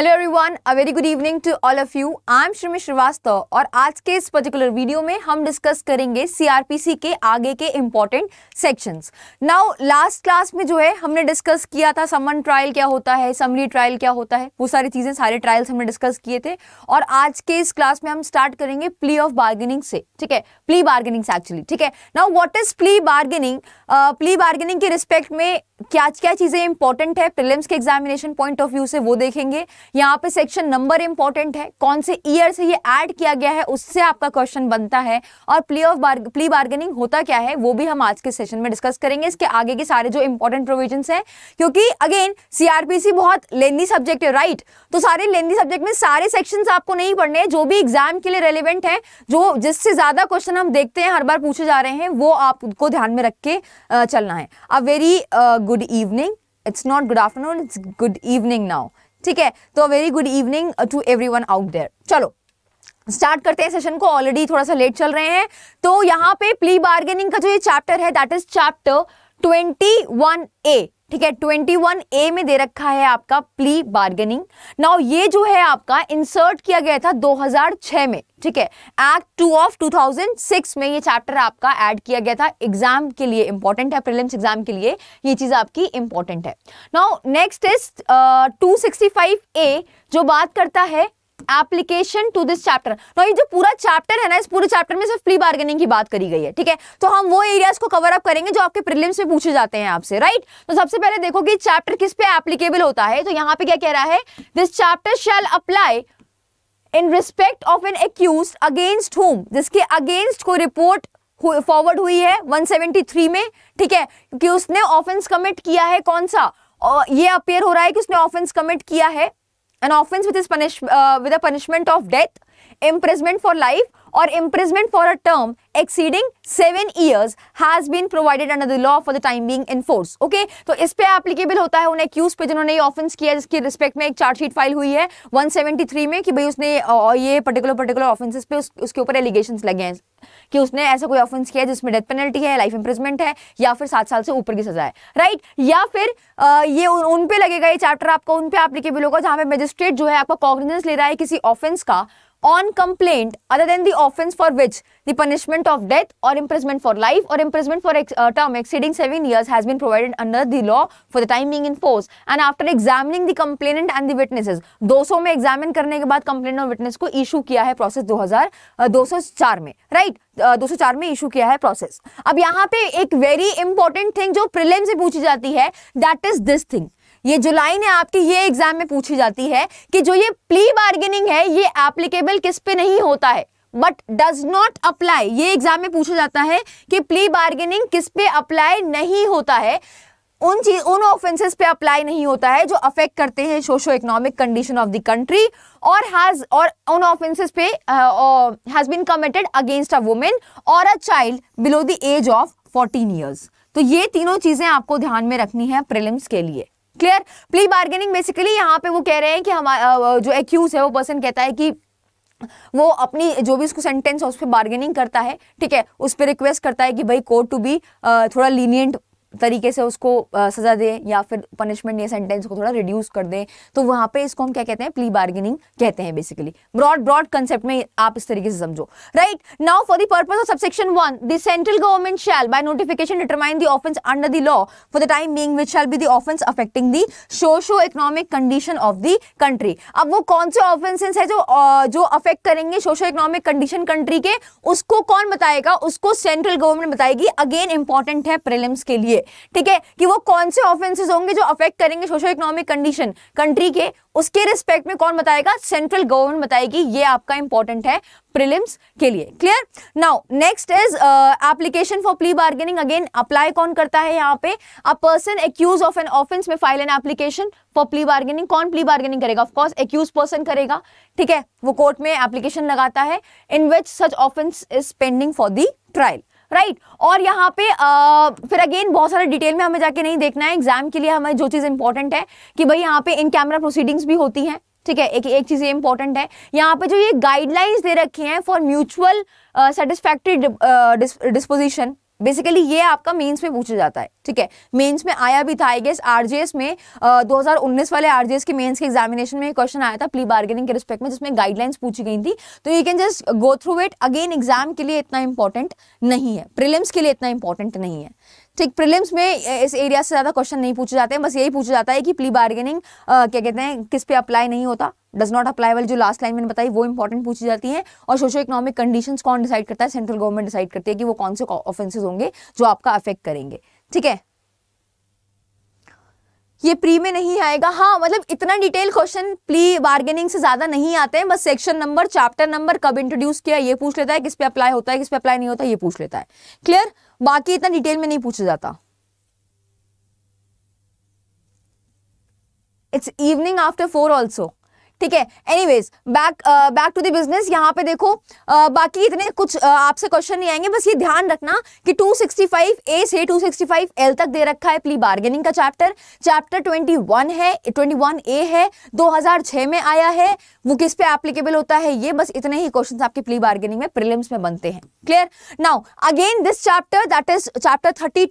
Hello everyone a very good evening to all of you I am Shrimi Srivastava और आज के इस पर्टिकुलर वीडियो में हम डिस्कस करेंगे सीआरपीसी के आगे के important sections now last class में जो है हमने डिस्कस किया था समन ट्रायल क्या होता है समरी ट्रायल क्या होता है वो सारी चीज़ें सारे ट्रायल्स हमने डिस्कस किए थे और आज के इस क्लास में हम स्टार्ट करेंगे प्ली ऑफ बार्गेनिंग से ठीक है प्ली बार्गेनिंग से एक्चुअली ठीक है now what is plea bargaining plea bargaining के रिस्पेक्ट में क्या क्या चीज़ें इंपॉर्टेंट है प्रिलिम्स के एग्जामिनेशन पॉइंट ऑफ व्यू से वो देखेंगे यहाँ पे सेक्शन नंबर इंपॉर्टेंट है कौन से ईयर से ये ऐड किया गया है उससे आपका क्वेश्चन बनता है और प्ली ऑफ बार्ग, प्ली बार्गेनिंग होता क्या है वो भी हम आज के सेशन में डिस्कस करेंगे इसके आगे के सारे जो इंपॉर्टेंट प्रोविजन है क्योंकि अगेन सीआरपीसी बहुत लेंदी सब्जेक्ट है राइट तो सारे लेंदी सब्जेक्ट में सारे सेक्शन आपको नहीं पढ़ने जो भी एग्जाम के लिए रेलिवेंट है जो जिससे ज़्यादा क्वेश्चन हम देखते हैं हर बार पूछे जा रहे हैं वो आपको ध्यान में रख के चलना है a very good evening it's not good afternoon it's good evening now ठीक है तो very good evening to every one out there चलो स्टार्ट करते हैं सेशन को ऑलरेडी थोड़ा सा लेट चल रहे हैं तो यहाँ पे प्ली बार्गेनिंग का जो ये चैप्टर है that is chapter twenty one A ठीक है 21 ए में दे रखा है आपका प्ली बार्गेनिंग नाउ ये जो है आपका इंसर्ट किया गया था 2006 में ठीक है एक्ट टू ऑफ 2006 में ये चैप्टर आपका ऐड किया गया था एग्जाम के लिए इंपॉर्टेंट है प्रीलिम्स एग्जाम के लिए ये चीज आपकी इंपॉर्टेंट है नाउ नेक्स्ट इज 265 ए जो बात करता है एप्लीकेशन टू दिस चैप्टर तो ये जो पूरा चैप्टर है ना इस पूरे चैप्टर में सिर्फ प्ली बार्गेनिंग की बात करी गई है ठीक है तो हम वो एरियाज को कवर अप करेंगे जो आपके प्रिलिम्स में पूछे जाते हैं आपसे राइट right? तो सबसे पहले देखो कि चैप्टर किस पे एप्लीकेबल होता है तो यहां पे क्या कह रहा है this chapter shall apply in respect of an accused against whom जिसके अगेंस्ट को रिपोर्ट फॉरवर्ड हुई है 173 में ठीक है कि उसने ऑफेंस कमिट किया है कौन सा और ये अपेयर हो रहा है कि उसने ऑफेंस कमिट किया है an offense with his punished uh, with a punishment of death, imprisonment for life or imprisonment for a term exceeding seven years has been provided under the law for the time being in force okay तो इस पे applicable होता है उन्हें accused पे जिन्होंने ये offence किया जिसके रिस्पेक्ट में एक sheet file हुई है 173 में कि भाई उसने ये पर्टिकुलर पर्टिकुलर ऑफेंसेस पे उसके ऊपर एलिगेशन लगे हैं कि उसने ऐसा कोई ऑफेंस किया जिसमें डेथ पेनल्टी है लाइफ इंप्रिजमेंट है या फिर सात साल से ऊपर की सजा है राइट या फिर आ, ये उन, उन पे लगेगा ये चैप्टर आपका उन पे एप्लीकेबल होगा जहां पे मजिस्ट्रेट जो है आपका कॉग्निजेंस ले रहा है किसी ऑफेंस का on complaint other than the offense for which the punishment of death or imprisonment for life or imprisonment for ex uh, term exceeding 7 years has been provided under the law for the time being in force and after examining the complainant and the witnesses 200 mein examine karne ke baad complainant aur witness ko issue kiya hai process 2000 204 mein right? uh, 204 में issue किया है process अब यहाँ पे एक very important thing जो prelim से पूछी जाती है दैट इज दिस थिंग ये जुलाई ने आपकी ये एग्जाम में पूछी जाती है कि जो ये प्ली बार्गेनिंग है ये एप्लीकेबल किस पे नहीं होता है बट डज नॉट अप्लाई ये एग्जाम में पूछा जाता है कि प्ली बार्गेनिंग किस पे अप्लाई नहीं होता है उन चीज उन ऑफेंसेस पे अप्लाई नहीं होता है जो अफेक्ट करते हैं socio economic condition of the country और हैज और उन ऑफेंसेस पे has been committed against a women और a child below the age of 14 years तो ये तीनों चीजें आपको ध्यान में रखनी है प्रिलिम्स के लिए क्लियर प्ली बार्गेनिंग बेसिकली यहाँ पे वो कह रहे हैं कि हमारा जो एक्यूज है वो पर्सन कहता है कि वो अपनी जो भी उसको सेंटेंस है उस पर बार्गेनिंग करता है ठीक है उस पर रिक्वेस्ट करता है कि भाई कोर्ट टू बी थोड़ा लीनियंट तरीके से उसको सज़ा दे या फिर पनिशमेंट या सेंटेंस को थोड़ा रिड्यूस कर दे तो वहां पे इसको हम क्या कहते हैं प्ली बार्गेनिंग कहते हैं बेसिकली ब्रॉड ब्रॉड कंसेप्ट में आप इस तरीके से समझो right now for the purposes of subsection one central government shall by notification determine the offence under the law for the time being which shall be the affecting the socio economic condition of the country अब वो कौन से offences है जो जो affect करेंगे socio economic condition country के उसको कौन बताएगा उसको सेंट्रल गवर्नमेंट बताएगी अगेन इंपॉर्टेंट है प्रिलिम्स के लिए होंगे ठीक है कि वो कौन से ऑफेंसेस होंगे जो अफेक्ट करेंगे सोशो इकोनॉमिक कंडीशन कंट्री के उसके रिस्पेक्ट में कौन बताएगा सेंट्रल गवर्नमेंट बताएगी ये आपका इंपॉर्टेंट है प्रिलिम्स के लिए clear now next is application for plea bargaining again apply कौन करता है यहाँ पे a person accused of an offence में file an application for plea bargaining कौन प्ली बार्गेनिंग करेगा ऑफकोर्स एक्यूज पर्सन करेगा ठीक है वो कोर्ट में एप्लीकेशन लगाता है in which such offence is pending for the trial right और यहाँ पे आ, फिर अगेन बहुत सारे डिटेल में हमें जाके नहीं देखना है एग्जाम के लिए हमें जो चीज़ इंपॉर्टेंट है कि भाई यहाँ पे इन कैमरा प्रोसीडिंग्स भी होती हैं ठीक है एक एक चीज़ ये इंपॉर्टेंट है यहाँ पे जो ये गाइडलाइंस दे रखे हैं for mutual satisfactory disposition basically ये आपका मेंस में पूछा जाता है ठीक है मेंस में आया भी था आई गेस आरजेएस में आ, 2019 वाले आरजेएस के मेंस के एग्जामिनेशन में क्वेश्चन आया था प्ली बार्गेनिंग के रिस्पेक्ट में जिसमें गाइडलाइंस पूछी गई थी तो you can just go through it again exam के लिए इतना इंपॉर्टेंट नहीं है प्रिलिम्स के लिए इतना इंपॉर्टेंट नहीं है ठीक प्रिलिम्स में इस एरिया से ज़्यादा क्वेश्चन नहीं पूछे जाते हैं बस यही पूछा जाता है कि प्ली बार्गेनिंग क्या कहते हैं किस पे अप्लाई नहीं होता डज नॉट अप्लाई वाली जो लास्ट लाइन मैंने बताई वो इंपॉर्टेंट पूछी जाती है और सोशो इकोनॉमिक कंडीशन कौन डिसाइड करता है सेंट्रल गवर्नमेंट डिसाइड करती है कि वो कौन से ऑफेंसेज होंगे जो आपका अफेक्ट करेंगे ठीक है ये प्री में नहीं आएगा हाँ मतलब इतना डिटेल क्वेश्चन प्ली बार्गेनिंग से ज़्यादा नहीं आते हैं बस सेक्शन नंबर चैप्टर नंबर कब इंट्रोड्यूस किया ये पूछ लेता है किस पे अप्लाई होता है किस पे अप्लाई नहीं होता ये पूछ लेता है क्लियर बाकी इतना डिटेल में नहीं पूछा जाता it's evening after four also ठीक है anyways back back to the business यहाँ पे देखो uh, बाकी इतने कुछ uh, आपसे क्वेश्चन नहीं आएंगे बस ये ध्यान रखना कि 265 ए से 265 एल तक दे रखा है प्ली बार्गेनिंग का चैप्टर चैप्टर 21 है 21 ए है 2006 में आया है वो किस पे एप्लीकेबल होता है ये बस इतने ही क्वेश्चन आपके प्ली बार्गेनिंग में प्रिलिम्स में बनते हैं clear now again this chapter that is chapter thirty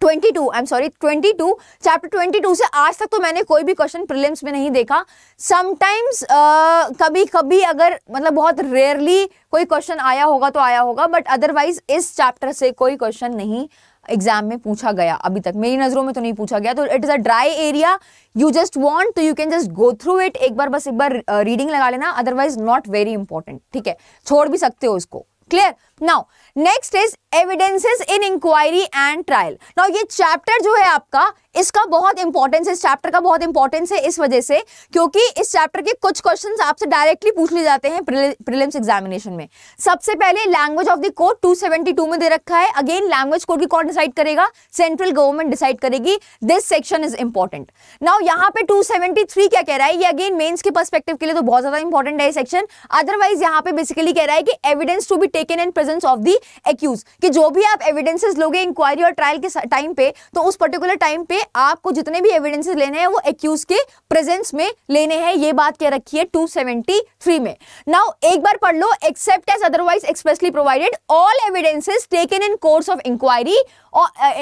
twenty two I am sorry twenty two chapter twenty two से आज तक तो मैंने कोई भी क्वेश्चन प्रिलिम्स में नहीं देखा समटाइम्स uh, कभी कभी अगर मतलब बहुत रेयरली कोई क्वेश्चन आया होगा तो आया होगा बट अदरवाइज इस चैप्टर से कोई क्वेश्चन नहीं एग्जाम में पूछा गया अभी तक मेरी नज़रों में तो नहीं पूछा गया तो it is a dry area you just want तो you can just go through it एक बार बस एक बार रीडिंग लगा लेना अदरवाइज नॉट वेरी इंपॉर्टेंट ठीक है छोड़ भी सकते हो उसको clear now next is evidences in inquiry and trial now ये चैप्टर जो है आपका इसका बहुत इंपॉर्टेंस इस चैप्टर का बहुत इंपॉर्टेंस है इस वजह से क्योंकि इस चैप्टर के कुछ क्वेश्चंस आपसे डायरेक्टली पूछ लिए जाते हैं प्रीलिम्स एग्जामिनेशन में सबसे पहले लैंग्वेज ऑफ द कोड 272 में दे रखा है अगेन लैंग्वेज कोड की कौन डिसाइड करेगा सेंट्रल गवर्नमेंट डिसाइड करेगी this section is important now यहाँ पे 273 क्या कह रहा है ये अगेन मेन्स के परस्पेक्टिव के लिए तो बहुत ज्यादा इंपॉर्टेंट है सेक्शन अदरवाइज यहाँ पे बेसिकली कह रहा है कि evidence to be taken in present presence of the accused कि जो भी आप एविडेंसेस लोगे इंक्वायरी और ट्रायल के टाइम पे तो उस पर्टिकुलर टाइम पे आपको जितने भी एविडेंसेस लेने हैं वो एक्यूज के प्रेजेंस में लेने हैं ये बात क्या रखी है 273 में नाउ एक बार पढ़ लो except as otherwise expressly provided all evidences taken in course of inquiry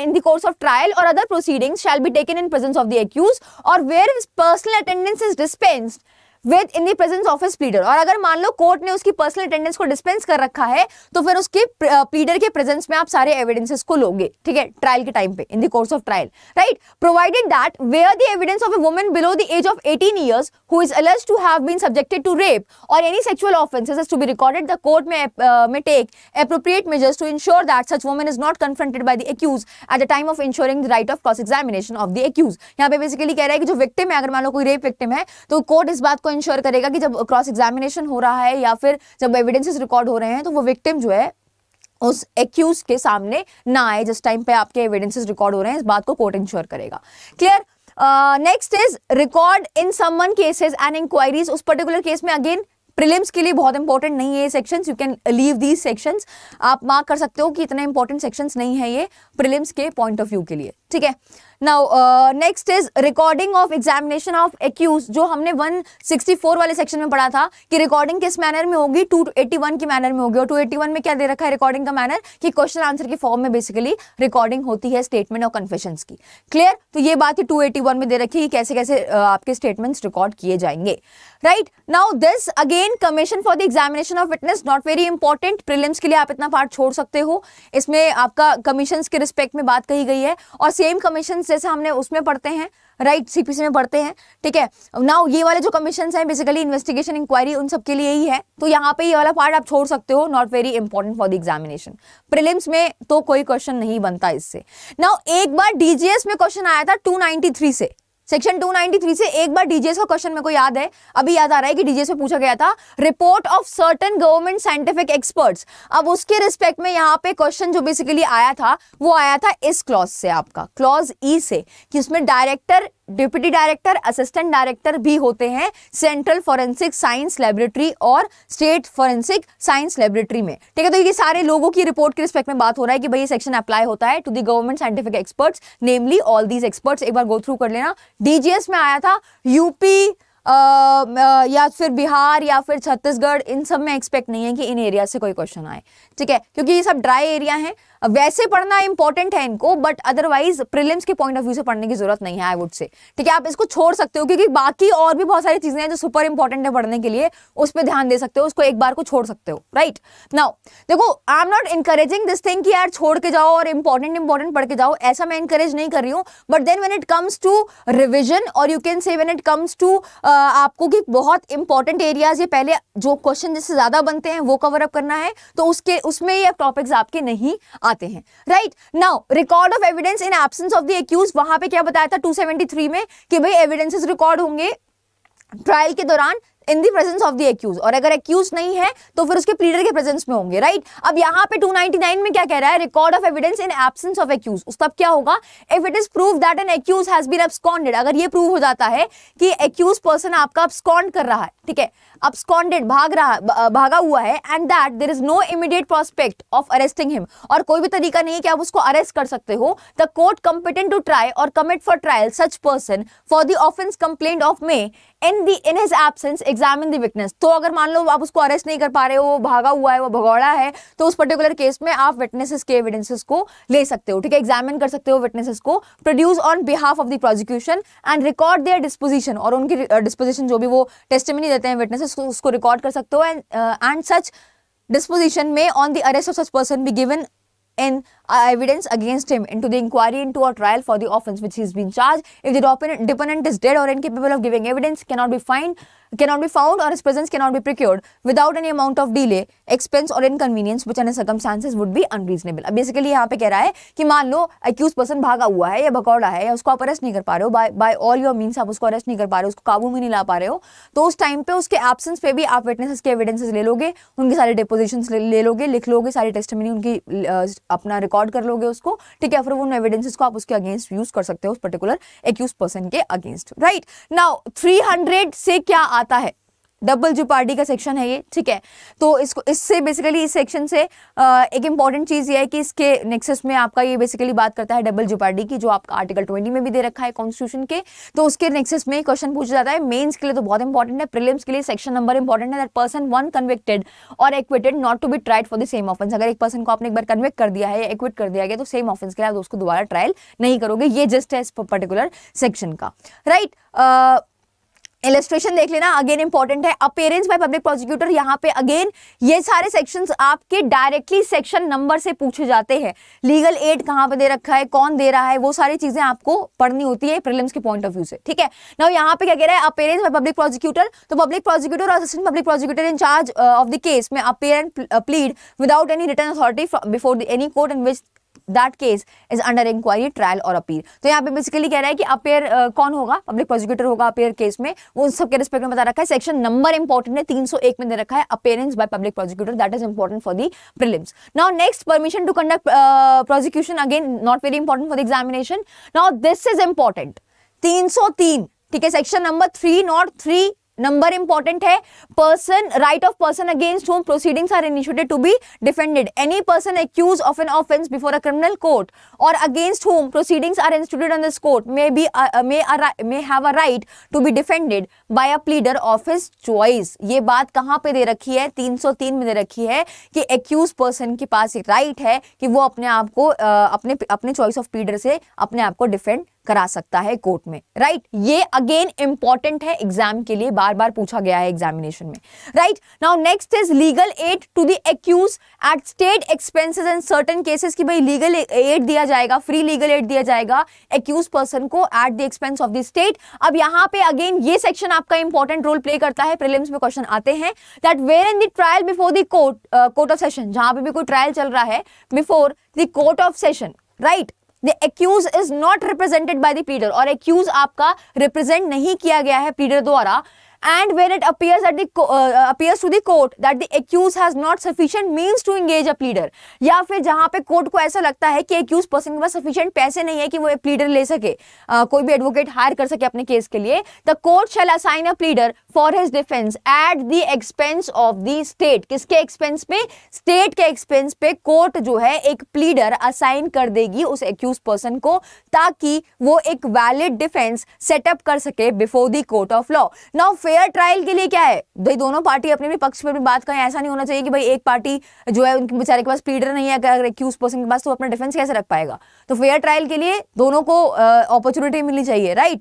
in the course of trial or other proceedings shall be taken in presence of the accused or where his personal attendance is dispensed with in the presence of his pleader और अगर मान लो court ने उसकी personal attendance को dispense कर रखा है तो फिर उसके प्लीडर के प्रेजेंस में आप सारे एविडेंसेस को लोगे ठीक है ट्रायल के टाइम पे in the course of trial right provided that where the evidence of a woman below the age of 18 years who is alleged to have been subjected to rape और any sexual offences is to be recorded the court में में take appropriate measures to ensure that such woman is not confronted by the accused at the time of ensuring the right of cross examination of the accused यहां पे basically कह रहा है कि जो victim है अगर मान लो कोई रेप विक्टिम है तो कोर्ट इस बात को इंश्योर करेगा कि जब क्रॉस एग्जामिनेशन हो रहा है या फिर जब एविडेंसेस रिकॉर्ड हो रहे हैं तो वो विक्टिम जो है उस एक्यूज के सामने ना आए जिस टाइम पे आपके एविडेंसेस रिकॉर्ड हो रहे हैं इस बात को कोर्ट इंश्योर करेगा clear next is record in summon cases and inquiries उस पर्टिकुलर केस में अगेन प्रिलिम्स के लिए बहुत इंपॉर्टेंट नहीं है ये sections you can leave these sections आप मार्क कर सकते हो कि इतने इंपॉर्टेंट सेक्शंस नहीं है ये प्रिलिम्स के पॉइंट ऑफ व्यू के लिए ठीक है now next is recording of examination of accused जो हमने 164 वाले सेक्शन में पढ़ा था कि रिकॉर्डिंग किस मैनर में होगी 281 की मैनर में होगी और 281 में क्या दे रखा है रिकॉर्डिंग का मैनर कि क्वेश्चन आंसर के फॉर्म में बेसिकली रिकॉर्डिंग होती है स्टेटमेंट और कन्फेशन की क्लियर तो ये बात ही टू में दे रखी है कैसे कैसे uh, आपके स्टेटमेंट्स रिकॉर्ड किए जाएंगे right now this again commission for the examination of witness not very important prelims के लिए आप इतना पार्ट छोड़ सकते हो इसमें आपका कमीशन के रिस्पेक्ट में बात कही गई है और सेम कमीशन से हमने उसमें पढ़ते हैं राइट right, सीपीसी में पढ़ते हैं ठीक है नाउ ये वाले जो कमीशन हैं बेसिकली इन्वेस्टिगेशन इंक्वायरी उन सबके लिए ही है तो यहाँ पे ये वाला पार्ट आप छोड़ सकते हो not very important for the examination prelims में तो कोई क्वेश्चन नहीं बनता इससे नाउ एक बार डीजीएस में क्वेश्चन आया था टू से सेक्शन 293 से एक बार डीजीएस का क्वेश्चन मेरे को याद है अभी याद आ रहा है कि डीजीएस में पूछा गया था report of certain government scientific experts अब उसके रिस्पेक्ट में यहाँ पे क्वेश्चन जो बेसिकली आया था वो आया था इस क्लॉज से आपका क्लॉज ई e से कि उसमें director deputy director assistant director भी होते हैं सेंट्रल फॉरेंसिक साइंस लेबोरेटरी और स्टेट फॉरेंसिक साइंस लेबोरेटरी में ठीक है तो ये सारे लोगों की रिपोर्ट के रिस्पेक्ट में बात हो रहा है कि भाई ये सेक्शन अप्लाई होता है to the government scientific experts namely all these experts एक बार गो थ्रू कर लेना डीजीएस में आया था यूपी या फिर बिहार या फिर छत्तीसगढ़ इन सब में एक्सपेक्ट नहीं है कि इन एरिया से कोई क्वेश्चन आए ठीक है क्योंकि ये सब ड्राई एरिया है वैसे पढ़ना इंपॉर्टेंट है इनको बट अदरवाइज प्रिलिम्स के पॉइंट ऑफ व्यू से पढ़ने की जरूरत नहीं है आई वुड से ठीक है आप इसको छोड़ सकते हो क्योंकि बाकी और भी बहुत सारी चीजें हैं जो सुपर इंपॉर्टेंट है पढ़ने के लिए उस पर ध्यान दे सकते हो उसको एक बार को छोड़ सकते हो राइट नाउ देखो I am not encouraging this thing कि यार छोड़ के जाओ और इंपॉर्टेंट इंपॉर्टेंट पढ़ के जाओ ऐसा मैं इंकरेज नहीं कर रही हूँ but then when it comes to revision और you can say when it comes to आपको कि बहुत इंपॉर्टेंट एरियाज ये पहले जो क्वेश्चन जिससे ज्यादा बनते हैं वो कवर अप करना है तो उसके उसमें ये टॉपिक्स आपके नहीं आ आते हैं right now record of evidence in absence of दूस वहां पर क्या बताया था 273 में कि भाई एविडेंसेस रिकॉर्ड होंगे ट्रायल के दौरान in the presence of the accused और अगर एक्यूज नहीं है तो फिर उसके प्लीडर के प्रेजेंस में होंगे राइट right? अब यहाँ पे 299 में क्या कह रहा है record of evidence in absence of accused उस तब क्या होगा if it is prove that an accused has been absconded अगर ये प्रूव हो जाता है कि एक्यूज पर्सन आपका अब्सकॉन्ड कर रहा है ठीक है absconded भाग रहा भागा हुआ है and that there is no immediate prospect of arresting him और कोई भी तरीका नहीं है कि आप उसको अरेस्ट कर सकते हो the court competent to try और commit for trial such person for the offence complaint of may in the in his absence examine the witness तो अगर मान लो आप उसको अरेस्ट नहीं कर पा रहे हो वो भागा हुआ है वो भगौड़ा है तो उस पर्टिकुलर केस में आप विटनेसेस के एविडेंसेस को ले सकते हो ठीक है एग्जामिन कर सकते हो विटनेसेस को produce on behalf of the prosecution and record their disposition और उनकी डिस्पोजिशन जो भी वो टेस्टमनी देते हैं विटनेसेस उसको रिकॉर्ड कर सकते हो एंड एंड सच डिस्पोजिशन में on the arrest of such person be given in uh, evidence against him into the inquiry into a trial for the offense which he has been charged if the deponent, is dead or incapable of giving evidence cannot be fined cannot be found or his presence cannot be procured without any amount of delay expense or inconvenience which under circumstances would be unreasonable अब basically यहाँ पे कह रहा है कि मान लो accused person भागा हुआ है या भगौड़ा है या उसको आप अरेस्ट नहीं कर पा रहे हो by by all your means आप उसको अरेस्ट नहीं कर पा रहे हो उसको काबू में नहीं ला पा रहे हो तो उस टाइम पे उसके एब्सेंस पे भी आप विटनेसेस के एविडेंसेस ले लोगे उनकी सारी deposition le loge likh loge sare testimony unki uh, अपना रिकॉर्ड कर लोगे उसको ठीक है फिर उन एविडेंसेस को आप उसके अगेंस्ट यूज कर सकते हो उस पर्टिकुलर एक्यूज पर्सन के अगेंस्ट राइट नाउ थ्री से क्या आता है डबल जो पार्टी का सेक्शन है ये ठीक है तो इसको इससे बेसिकली इस सेक्शन से आ, एक इंपॉर्टेंट चीज़ ये है कि इसके नेक्सस में आपका ये बेसिकली बात करता है डबल जो पार्टी की जो आपका आर्टिकल ट्वेंटी में भी दे रखा है कॉन्स्टिट्यूशन के तो उसके नेक्सस में क्वेश्चन पूछा जाता है मेन्स के लिए तो बहुत इंपॉर्टेंट है प्रिलियम्स के लिए सेक्शन नंबर इंपॉर्टेंट है दैट पर्सन वन कन्विक्टेड और acquitted not to be tried for the same offence अगर एक पर्सन को आपने एक बार कन्विक्ट कर दिया है एक्विट कर दिया गया तो सेम ऑफेंस के लिए आप उसको दोबारा ट्रायल नहीं करोगे ये जस्ट है इस पर्टिकुलर सेक्शन का राइट right? uh, इलेस्ट्रेशन देख लेना अगेन इंपॉर्टेंट है अपेयरेंस बाय पब्लिक प्रोसिक्यूटर यहाँ पे अगेन ये सारे सेक्शंस आपके डायरेक्टली सेक्शन नंबर से पूछे जाते हैं लीगल एड कहाँ पे दे रखा है कौन दे रहा है वो सारी चीजें आपको पढ़नी होती है प्रिलिम्स के पॉइंट ऑफ व्यू से ठीक है ना यहाँ पे क्या कह रहा है अपेयरेंस बाय पब्लिक प्रोसिक्यूटर तो पब्लिक प्रोसिक्यूटर और assistant public prosecutor in charge of the case में appear and plead without any return authority before any court in which that case is under inquiry trial और appeal तो यहाँ पे basically कह रहा है कि अपेयर uh, कौन होगा पब्लिक प्रोसिक्यूटर होगा अपेयर केस में वो उन सबके रिस्पेक्ट में बता रखा है सेक्शन नंबर इंपॉर्टेंट है 301 में दे रखा है appearance by public prosecutor that is important for the prelims now next permission to conduct prosecution again not very important for the examination now this is important तीन ठीक है section number three nought three number important है person right of person against whom proceedings are initiated to be defended any person accused of an offence before a criminal court और against whom proceedings are instituted on this court may be may may have a right to be defended by a pleader of his choice ये बात कहाँ पे दे रखी है 303 में दे रखी है कि एक्यूज पर्सन के पास एक राइट right है कि वो अपने आप को uh, अपने अपने चॉइस ऑफ प्लीडर से अपने आप को डिफेंड करा सकता है कोर्ट में राइट right? ये अगेन इंपॉर्टेंट है एग्जाम के लिए बार बार पूछा गया है एग्जामिनेशन में right now next is legal aid to दूस at state expenses in certain cases की भाई लीगल एड दिया जाएगा फ्री लीगल एड दिया जाएगा एक्यूज पर्सन को at the expense of the state अब यहाँ पे अगेन ये सेक्शन आपका इंपॉर्टेंट रोल प्ले करता है प्रिलिम्स में क्वेश्चन आते हैं that where in the trial before the court court of session जहां पर भी कोई ट्रायल चल रहा है before the court of session right The accused is not represented by the pleader. और एक्यूज आपका रिप्रेजेंट नहीं किया गया है pleader द्वारा and when it appears at the uh, uh, appears to the court that the accused has not sufficient means to engage a pleader या फिर जहां पे कोर्ट को ऐसा लगता है कि एक्यूज पर्सन के पास सफिशिएंट पैसे नहीं है कि वो प्लीडर ले सके uh, कोई भी एडवोकेट हायर कर सके अपने केस के लिए the court shall assign a pleader for his defence at the expense of the state किसके एक्सपेंस पे स्टेट के एक्सपेंस पे कोर्ट जो है एक प्लीडर असाइन कर देगी उस एक्यूज पर्सन को ताकि वो एक वैलिड डिफेंस सेटअप कर सके before the court of law now fair trial के लिए क्या है भाई दोनों पार्टी अपने भी पक्ष पर भी बात करें ऐसा नहीं होना चाहिए कि भाई एक पार्टी जो है उनके बेचारे के पास पीडर नहीं है अगर एक्यूज पर्सन के पास तो अपना डिफेंस कैसे रख पाएगा तो फेयर ट्रायल के लिए दोनों को अपॉर्चुनिटी मिलनी चाहिए right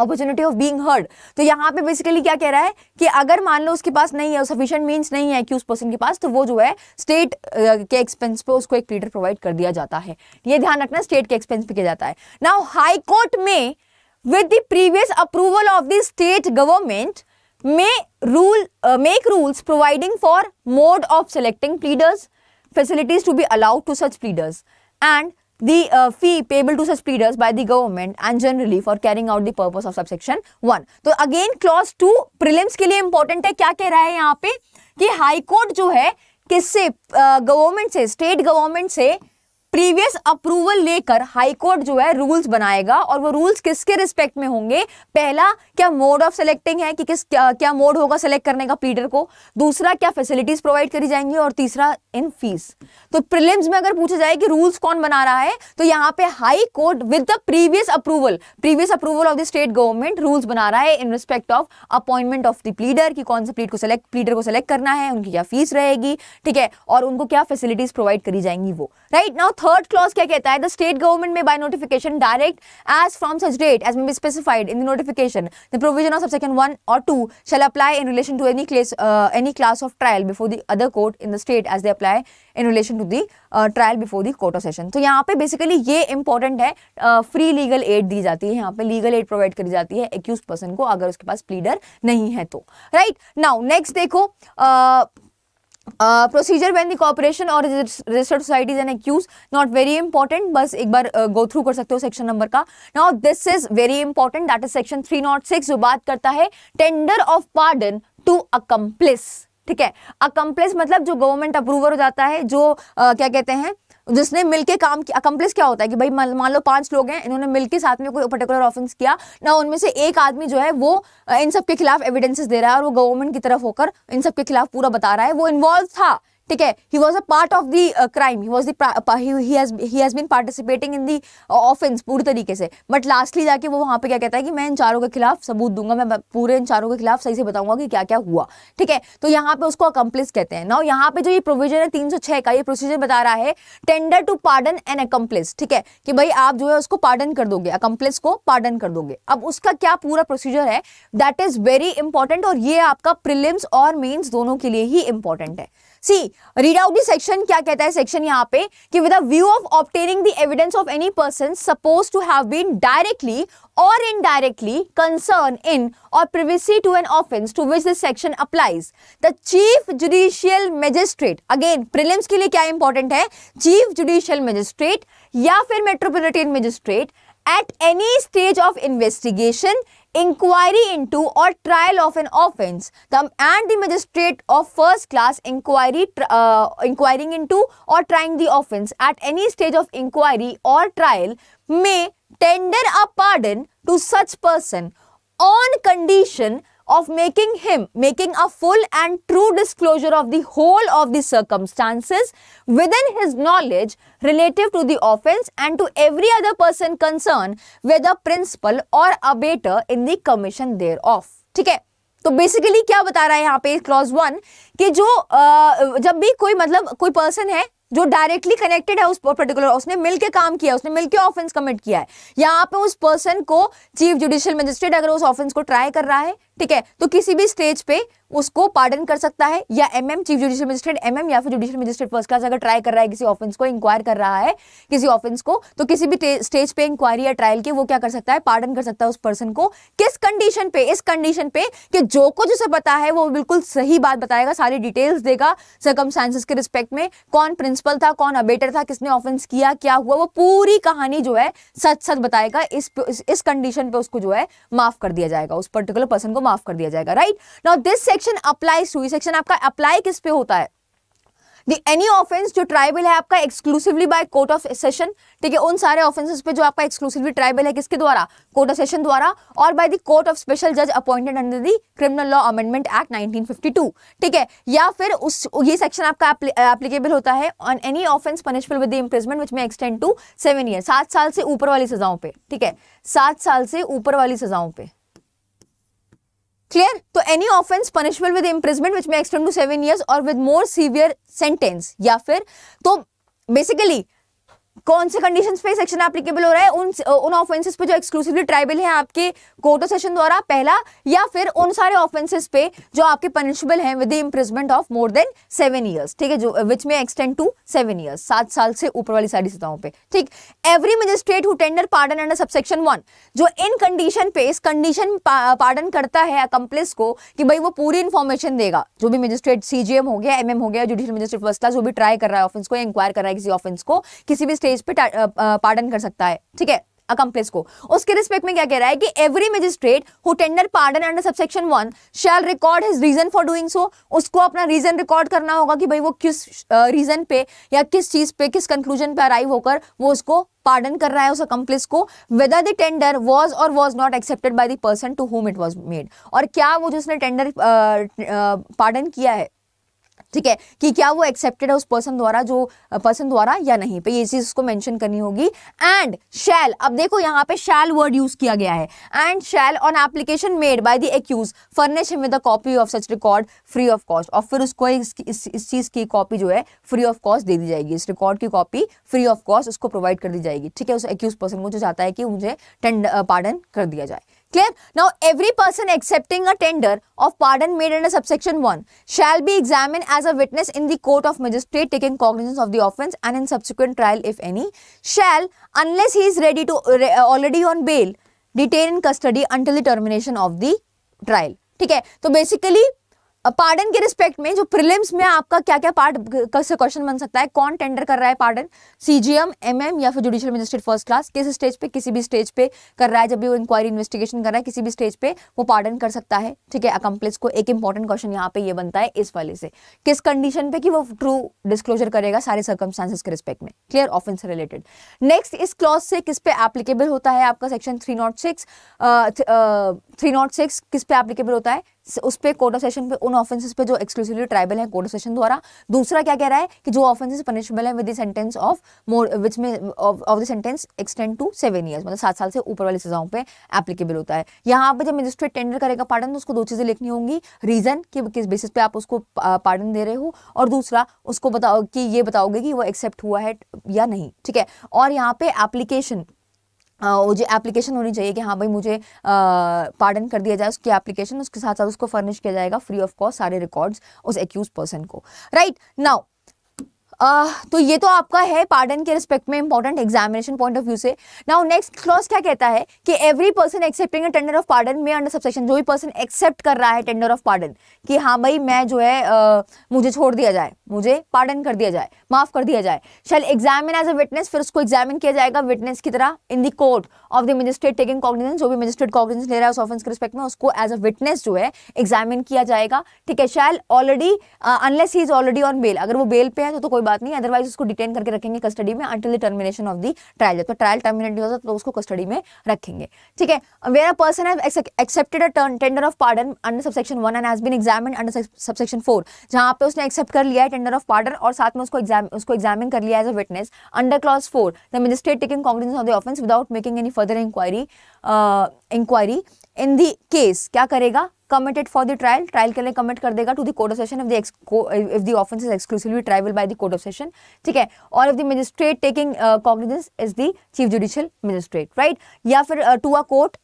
opportunity of being heard तो यहाँ पे बेसिकली क्या कह रहा है कि अगर मान लो उसके पास नहीं है सफिशियंट मींस नहीं है कि उस पर्सन के पास तो वो जो है स्टेट के एक्सपेंस पे उसको एक प्लीडर प्रोवाइड कर दिया जाता है ये ध्यान रखना स्टेट के एक्सपेंस पे किया जाता है नाउ हाई कोर्ट में with the previous approval of the state government may rule uh, make rules providing for mode of selecting pleaders facilities to be allowed to such pleaders and the uh, fee payable to such pleaders by the government and generally for carrying out the purpose of subsection 1 तो again clause 2 prelims के लिए important है क्या कह रहा है यहाँ पे कि हाई कोर्ट जो है किससे गवर्नमेंट uh, से स्टेट गवर्नमेंट से प्रीवियस अप्रूवल लेकर हाईकोर्ट जो है रूल्स बनाएगा और वो रूल्स किसके रिस्पेक्ट में होंगे पहला क्या मोड ऑफ सेलेक्टिंग है कि किस क्या, क्या मोड होगा सेलेक्ट करने का पीडर को दूसरा क्या फैसिलिटीज प्रोवाइड करी जाएंगी और तीसरा इन फीस तो प्रिलिम्स में अगर पूछा जाए कि रूल्स कौन बना रहा है तो यहाँ पे high court with the previous approval previous approval of the state government rules बना रहा है in respect of appointment of the pleader की कौन से प्लीड को सेलेक्ट प्लीडर को सेलेक्ट करना है उनकी क्या फीस रहेगी ठीक है और उनको क्या फैसिलिटीज प्रोवाइड करी जाएंगी वो राइट नाउ थर्ड क्लॉज क्या कहता है the state government may by notification direct as from such date as may specified in the notification the provision of second one और two shall apply in relation to any class any class of trial before the other court in the state as they apply in relation to the uh, trial before the court of session. तो so, यहाँ पे basically ये important है free legal aid दी जाती है यहाँ पे legal aid provide करी जाती है एक्यूज पर्सन को अगर उसके पास प्लीडर नहीं है तो राइट नाउ नेक्स्ट देखो uh, procedure when the corporation और registered societies and accused not very important बस एक बार गो uh, थ्रू कर सकते हो सेक्शन नंबर का now this is very important that is section three not six जो बात करता है tender of pardon to accomplice ठीक है अकम्प्लिस मतलब जो गवर्नमेंट अप्रूवर हो जाता है जो आ, क्या कहते हैं जिसने मिलके काम किया अकम्प्लिस क्या होता है कि भाई मान लो पांच लोग हैं इन्होंने मिलके साथ में कोई पर्टिकुलर ऑफेंस किया ना उनमें से एक आदमी जो है वो इन सब के खिलाफ एविडेंसेस दे रहा है और वो गवर्नमेंट की तरफ होकर इन सब के खिलाफ पूरा बता रहा है वो इन्वॉल्व था ठीक है he was a part of the crime he was he has been participating in the offence पूरी तरीके से बट लास्टली जाके वो वहाँ पे क्या कहता है कि मैं इन चारों के खिलाफ सबूत दूंगा मैं पूरे इन चारों के खिलाफ सही से बताऊंगा कि क्या क्या हुआ ठीक है तो यहाँ पे उसको अकम्प्लिस कहते हैं ना यहाँ पे जो ये प्रोविजन है तीन का ये प्रोसीजर बता रहा है tender to pardon an accomplice ठीक है कि भाई आप जो है उसको पार्डन कर दोगे अकम्प्लिस को पार्डन कर दोगे अब उसका क्या पूरा प्रोसीजर है दैट इज वेरी इंपॉर्टेंट और ये आपका प्रिलिम्स और मेन्स दोनों के लिए ही इंपॉर्टेंट है see read out the section क्या कहता है सेक्शन यहाँ पे कि with view of obtaining the evidence of any person suppose to have been directly और इनडायरेक्टली कंसर्न इन और privacy to an offence to which this section applies the chief judicial magistrate again prelims के लिए क्या important है chief judicial magistrate या फिर metropolitan magistrate at any stage of investigation inquiry into or trial of an offence the, and the magistrate of first class inquiry uh, inquiring into or trying the offence at any stage of inquiry or trial may tender a pardon to such person on condition of making him making a full and true disclosure of the whole of the circumstances within his knowledge relative to the offence and to every other person concerned whether principal or abettor in the commission thereof theek hai तो basically क्या बता रहा है यहाँ पे clause one कि जो आ, जब भी कोई मतलब कोई पर्सन है जो डायरेक्टली कनेक्टेड है उस पर्टिकुलर उसने मिलके काम किया उसने मिलके ऑफेंस कमिट किया है यहाँ पे उस पर्सन को चीफ जुडिशियल मजिस्ट्रेट अगर उस ऑफेंस को ट्राई कर रहा है ठीक है तो किसी भी स्टेज पे उसको पार्डन कर सकता है या MM chief judicial magistrate MM या फिर जुडिशियल मजिस्ट्रेट फर्स्ट क्लास अगर ट्राई कर रहा है किसी ऑफेंस को इंक्वायर कर रहा है किसी ऑफेंस को तो किसी भी स्टेज पे इंक्वायरी या ट्रायल के वो क्या कर सकता है पार्डन कर सकता है उस पर्सन को किस कंडीशन पे इस कंडीशन पे कि जो कुछ उसे पता है वो बिल्कुल सही बात बताएगा सारी डिटेल्स देगा सकम के रिस्पेक्ट में कौन प्रिंसिपल था कौन अबेटर था किसने ऑफेंस किया क्या हुआ वो पूरी कहानी जो है सच सच बताएगा इस इस कंडीशन पे उसको जो है माफ कर दिया जाएगा उस पर्टिकुलर पर्सन को माफ कर दिया जाएगा right now this section apply to section आपका अप्लाई किस पे होता है दी एनी ऑफेंस जो ट्राइबल है आपका exclusively by court of session ठीक है उन सारे ऑफेंसेस पे जो आपका एक्सक्लूसिवली ट्राइबल है किसके द्वारा कोर्ट ऑफ सेशन द्वारा और by the court of special जज appointed under the criminal law amendment act 1952 ठीक है या फिर उस ये सेक्शन आपका एप्लीकेबल होता है on any offence punishable with the imprisonment which may extend to seven year सात साल से ऊपर वाली सजाओं पे ठीक है सात साल से ऊपर वाली सजाओं पे क्लियर तो any offence punishment with imprisonment which may extend to seven years और विद मोर सीवियर सेंटेंस या फिर तो बेसिकली कौन से कंडीशंस पे सेक्शन एप्लीकेबल हो रहा है उन उन ऑफेंसेस पे जो एक्सक्लूसिवली ट्राइबल है आपके कोर्ट ऑफ सेशन द्वारा पहला या फिर उन सारे ऑफेंसेस पे जो आपके पनिशेबल हैं with the imprisonment of more than seven years ठीक है जो विच may extend to seven years सात साल से ऊपर वाली सारी सतहों पे ठीक every magistrate who tender pardon under subsection one जो इन कंडीशन पे इस कंडीशन पार्डन करता है अकम्पलिस को कि भाई वो पूरी इन्फॉर्मेशन देगा जो भी मजिस्ट्रेट सी हो गया एम हो गया जुडिशियल मजिस्ट्रेट फर्स्ट क्लास जो भी ट्राई कर रहा है ऑफेंस को इंक्वायर कर रहा है किसी ऑफेंस को किसी भी स्टेज पे पार्डन कर सकता है ठीक है अकम्प्लिस को उसके रिस्पेक्ट में क्या कह रहा है कि every magistrate who tender pardon under subsection one shall record his reason for doing so उसको अपना रीजन रिकॉर्ड करना होगा कि भाई वो किस रीजन पे या किस चीज पे किस कंक्लूजन पे अराइव होकर वो उसको पार्डन कर रहा है उस अकम्प्लिस को वेदर द टेंडर वॉज और was not accepted by the person to whom it was made और क्या वो जिसने टेंडर पार्डन किया है ठीक है कि क्या वो एक्सेप्टेड है उस पर्सन द्वारा जो पर्सन द्वारा या नहीं पे तो ये चीज उसको मेंशन करनी होगी एंड शैल अब देखो यहाँ पे शैल वर्ड यूज किया गया है and shall on application made by the accused furnish him with copy of such record free of cost और फिर उसको इस, इस, इस चीज की कॉपी जो है फ्री ऑफ कॉस्ट दे दी जाएगी इस रिकॉर्ड की कॉपी फ्री ऑफ कॉस्ट उसको प्रोवाइड कर दी जाएगी ठीक है उस एक्यूज पर्सन को जो चाहता है कि मुझे टेंड पार्डन कर दिया जाए Clear? Now, every person accepting a tender of pardon made under subsection 1 shall be examined as a witness in the court of magistrate taking cognizance of the offence and in subsequent trial, if any, shall, unless he is ready to uh, already on bail, detain in custody until the termination of the trial. Okay. So basically. Pardon के respect में जो prelims में आपका क्या क्या part से question बन सकता है कौन टेंडर कर रहा है पार्डन सीजीएम एमएम या फिर जुडिशियल मजिस्ट्रेट फर्स्ट क्लास किस स्टेज पे किसी भी स्टेज पे कर रहा है जब भी वो इंक्वायरी इन्वेस्टिगेशन कर रहा है किसी भी स्टेज पे वो पार्डन कर सकता है ठीक है अकम्प्लिस को एक इंपॉर्टेंट क्वेश्चन यहाँ पे ये बनता है इस वाले से किस कंडीशन पे कि वो ट्रू डिस्क्लोजर करेगा सारे सर्कमस्टांसिस के रिस्पेक्ट में क्लियर ऑफेंस रिलेटेड नेक्स्ट इस क्लॉज से किस पे एप्लीकेबल होता है आपका section three not six three not six किस पे एप्लीकेबल होता है उस पर कोड ऑफ सेशन पे उन ऑफेंसेस पे जो एक्सक्लूसिवली ट्राइबल है कोड ऑफ सेशन द्वारा दूसरा क्या कह रहा है कि जो ऑफेंसेस पनिशेबल है with the sentence of more which may of the sentence extend to seven years मतलब सात साल से ऊपर वाली सजाओं पे एप्लीकेबल होता है यहाँ पर जब मजिस्ट्रेट टेंडर करेगा पार्डन तो उसको दो चीज़ें लिखनी होंगी रीज़न कि किस बेसिस पे आप उसको पार्डन दे रहे हो और दूसरा उसको बताओ कि ये बताओगे कि वो एक्सेप्ट हुआ है या नहीं ठीक है और यहाँ पे एप्लीकेशन मुझे एप्लीकेशन होनी चाहिए कि हाँ भाई मुझे पार्डन कर दिया जाए उसकी एप्लीकेशन उसके साथ साथ उसको फर्निश किया जाएगा फ्री ऑफ कॉस्ट सारे रिकॉर्ड्स उस एक्यूज पर्सन को राइट नाउ तो ये तो आपका है पार्डन के रिस्पेक्ट में important examination point of view से नाउ नेक्स्ट क्लॉज क्या कहता है कि every person accepting tender of pardon made under subsection जो भी पर्सन एक्सेप्ट कर रहा है टेंडर ऑफ पार्डन कि हाँ भाई मैं जो है आ, मुझे छोड़ दिया जाए मुझे पार्डन कर दिया जाए माफ कर दिया जाए shall examine as a witness फिर उसको एग्जामिन किया जाएगा विटनेस की तरह in the court of the magistrate taking cognizance जो भी मजिस्ट्रेट कॉग्निजेंस ले रहा है उस ऑफेंस के रिस्पेक्ट में उसको एज अ विटनेस जो है एग्जामिन किया जाएगा ठीक है शायद already unless he is already on bail अगर वो बेल पे है तो, तो कोई बात नहीं अदरवाइज उसको डिटेन करके रखेंगे कस्टडी में until the termination of the trial जब तो ट्रायल टर्मिनेट नहीं होता तो उसको कस्टडी में रखेंगे ठीक है where a person have accepted a tender of pardon under subsection one and has been examine under subsection four जहाँ पे उसने एक्सेप्ट कर लिया है टेंडर ऑफ पार्डन और साथ में उसको एग्जाम उसको एग्जामिन कर लिया as a witness under clause four the magistrate taking confidence of the offence without making any further inquiry inquiry in the case क्या करेगा committed for the trial trial के लिए कमिट कर देगा to the court of session if the offence is exclusively triable by the court of session ठीक है और if the magistrate taking confidence is the chief judicial magistrate right या फिर to a court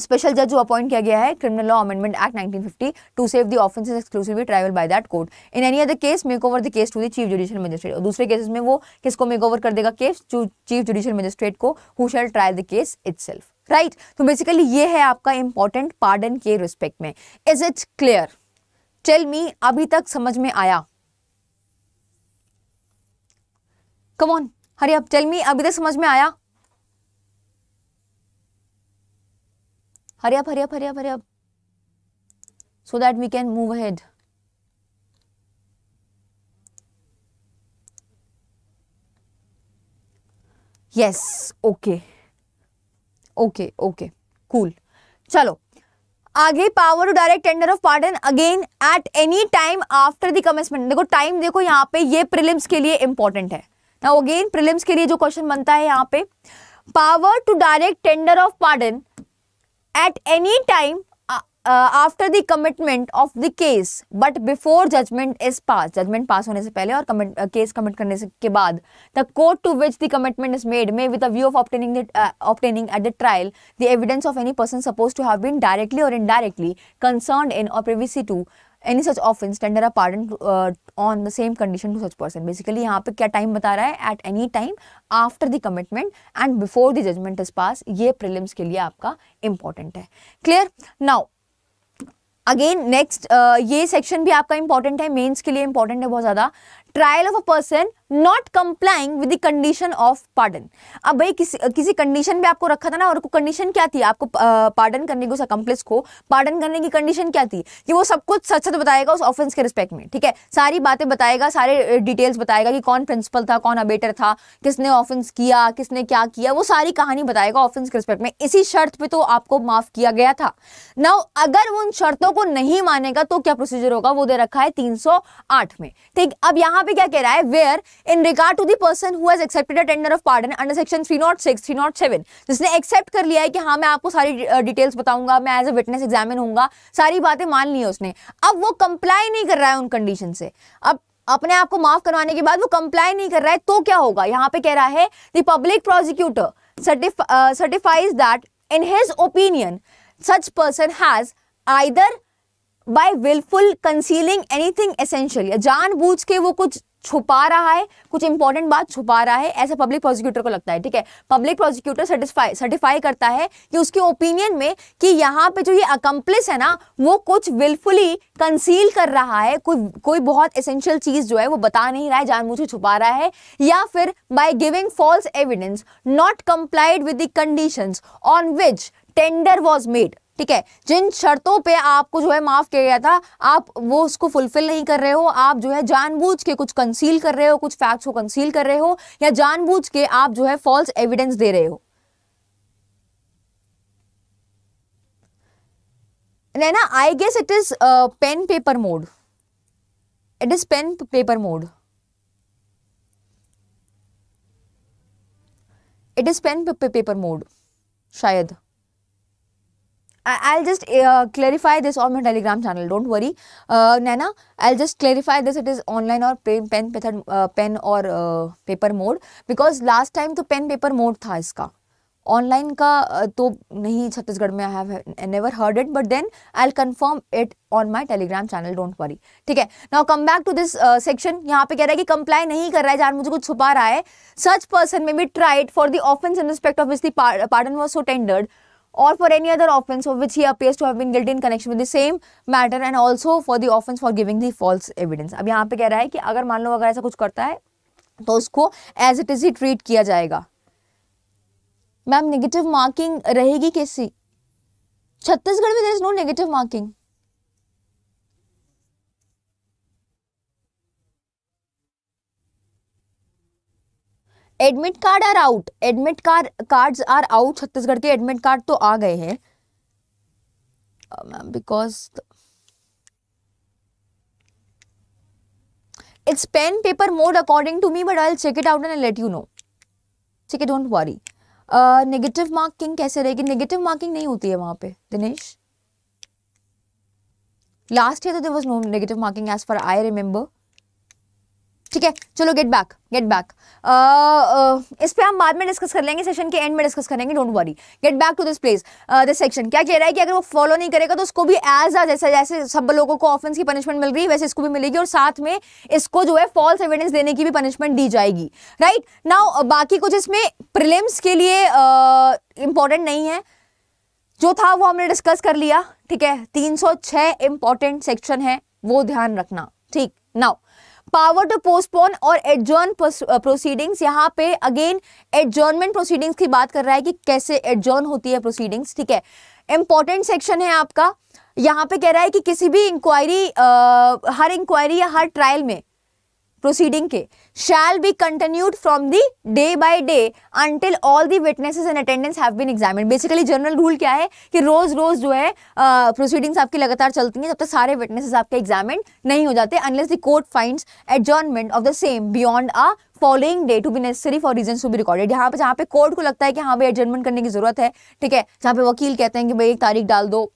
special जज जो appoint किया गया है criminal law amendment act 1950 to save the offences exclusively trial by that court in any other case make over the case to the chief judicial magistrate और दूसरे cases में वो किसको मेक ओवर कर देगा केस चीफ जुडिशियल मजिस्ट्रेट को who shall trial the case it's right तो basically ये है आपका इंपॉर्टेंट पार्डन के रिस्पेक्ट में is it clear tell me अभी तक समझ में आया कमॉन हरी अब टेल मी अभी तक समझ में आया hurry up hurry up hurry up hurry up so that we can move ahead yes okay okay okay cool चलो आगे power to direct tender of pardon again at any time after the commencement देखो time देखो यहाँ पे ये prelims के लिए important है ना अगेन प्रिलिम्स के लिए जो क्वेश्चन बनता है यहाँ पे power to direct tender of pardon at any time uh, uh, after the commitment of the case but before judgment is passed judgment pass hone se pehle aur commit, uh, case commit karne se ke baad the court to which the commitment is made may with a view of obtaining the uh, obtaining at the trial the evidence of any person supposed to have been directly or indirectly concerned in or privy to any such offence tender or pardon on the same condition to such person basically यहाँ पे क्या time बता रहा है at any time after the commitment and before the judgement is pass ये prelims के लिए आपका इंपॉर्टेंट है क्लियर नाउ अगेन नेक्स्ट ये सेक्शन भी आपका इंपॉर्टेंट है मेंस के लिए इंपॉर्टेंट है बहुत ज़्यादा trial of a person not complying with the condition of pardon अब भाई किसी किसी कंडीशन पे आपको रखा था ना और कंडीशन क्या थी आपको पार्डन करने की उस अकम्प्लिस को पार्डन करने की कंडीशन क्या थी कि वो सब कुछ सच सच बताएगा उस ऑफेंस के रिस्पेक्ट में ठीक है सारी बातें बताएगा सारे डिटेल्स बताएगा कि कौन प्रिंसिपल था कौन अबेटर था किसने ऑफेंस किया किसने क्या किया वो सारी कहानी बताएगा ऑफेंस के रिस्पेक्ट में इसी शर्त पे तो आपको माफ किया गया था नाउ अगर वो उन शर्तों को नहीं मानेगा तो क्या प्रोसीजर होगा वो दे रखा है 308 में ठीक अब यहाँ पे क्या कह रहा है where in regard to the person who accepted a tender of pardon under section three three not six not seven जिसने एक्सेप्ट कर लिया है कि हाँ मैं आपको सारी डिटेल्स बताऊंगा मैं एज ए विटनेस एग्जामिन हूँ सारी बातें मान ली है उसने अब वो कंप्लाई नहीं कर रहा है उन कंडीशन से अब अपने आप को माफ करवाने के बाद वो कंप्लाई नहीं कर रहा है तो क्या होगा यहाँ पे कह रहा है the public prosecutor certifies that in his opinion such person has either by wilful concealing anything essential या जानबूझ के वो कुछ छुपा रहा है कुछ इंपॉर्टेंट बात छुपा रहा है ऐसा पब्लिक प्रोसिक्यूटर को लगता है ठीक है पब्लिक प्रोसिक्यूटर सर्टिफाई सर्टिफाई करता है कि उसके ओपिनियन में कि यहाँ पे जो ये अकम्प्लिस है ना वो कुछ विलफुली कंसील कर रहा है कोई कोई बहुत एसेंशियल चीज़ जो है वो बता नहीं रहा है मुझे छुपा रहा है या फिर by giving false evidence not complied with the condition on which tender was made ठीक है जिन शर्तों पे आपको जो है माफ़ किया गया था आप वो उसको फुलफिल नहीं कर रहे हो आप जो है जानबूझ के कुछ कंसील कर रहे हो कुछ फैक्ट्स को कंसील कर रहे हो या जानबूझ के आप जो है फॉल्स एविडेंस दे रहे हो Naina I guess it is pen paper mode it is pen paper mode it is pen paper mode शायद I'll just uh, clarify this on my telegram channel don't worry uh, Nana I'll just clarify this it is online or pen pen method uh, pen or uh, paper mode because last time तो pen paper mode था इसका online का uh, तो नहीं छत्तीसगढ़ में I have never heard it but then I'll confirm it on my Telegram channel don't worry ठीक है now come back to this section यहाँ पे कह रहा है कि कंप्लाई नहीं कर रहा है जान मुझे कुछ छुपा रहा है such person may be tried for the offence in respect of which the was so tendered or for any other offense of which he appears to have been guilty in connection with the same matter and also for the offense for giving the false evidence ab yahan pe keh raha hai ki agar मान lo agar aisa kuch karta hai to usko as it is he treat kiya jayega ma'am negative marking rahegi कैसी छत्तीसगढ़ में there is no negative marking admit card are out admit card card are out Chhattisgarh के admit card तो आ गए हैं ma'am because it's pen paper mode according to me but i'll check it out and i'll let you ठीक है don't worry negative marking कैसे रहेगी negative marking नहीं होती है वहां पे दिनेश लास्ट ईयर तो there was no negative marking as far I remember ठीक है चलो गेट बैक गेट बैक इस पर हम बाद में डिस्कस कर लेंगे सेशन के एंड में डिस्कस करेंगे don't worry get back to this place this section क्या कह रहा है कि अगर वो फॉलो नहीं करेगा तो उसको भी एज आ जैसे जैसे सब लोगों को ऑफेंस की पनिशमेंट मिल रही है वैसे इसको भी मिलेगी और साथ में इसको जो है फॉल्स एविडेंस देने की भी पनिशमेंट दी जाएगी राइट नाउ बाकी कुछ इसमें प्रिलिम्स के लिए इंपॉर्टेंट uh, नहीं है जो था वो हमने डिस्कस कर लिया ठीक है 306 इंपॉर्टेंट सेक्शन है वो ध्यान रखना ठीक नाउ पावर टू पोस्टपोन और एडजोन प्रोसीडिंग्स यहाँ पे अगेन एडजोनमेंट प्रोसीडिंग्स की बात कर रहा है कि कैसे एडजोन होती है प्रोसीडिंग्स ठीक है इंपॉर्टेंट सेक्शन है आपका यहाँ पे कह रहा है कि किसी भी इंक्वायरी हर इंक्वायरी या हर ट्रायल में प्रोसीडिंग के shall be continued from the day by day until all the witnesses and attendance have been examine basically general rule क्या है कि रोज रोज जो है प्रोसीडिंग्स uh, आपकी लगातार चलती हैं जब तक तो सारे विटनेसेस आपके एग्जामिन नहीं हो जाते unless the court find adjournment of the same beyond a following day to be necessary for reason to be recorded यहाँ पर जहाँ पे कोर्ट को लगता है कि हाँ भाई एडजमेंट करने की जरूरत है ठीक है जहाँ पे वकील कहते हैं कि भाई एक तारीख डाल दो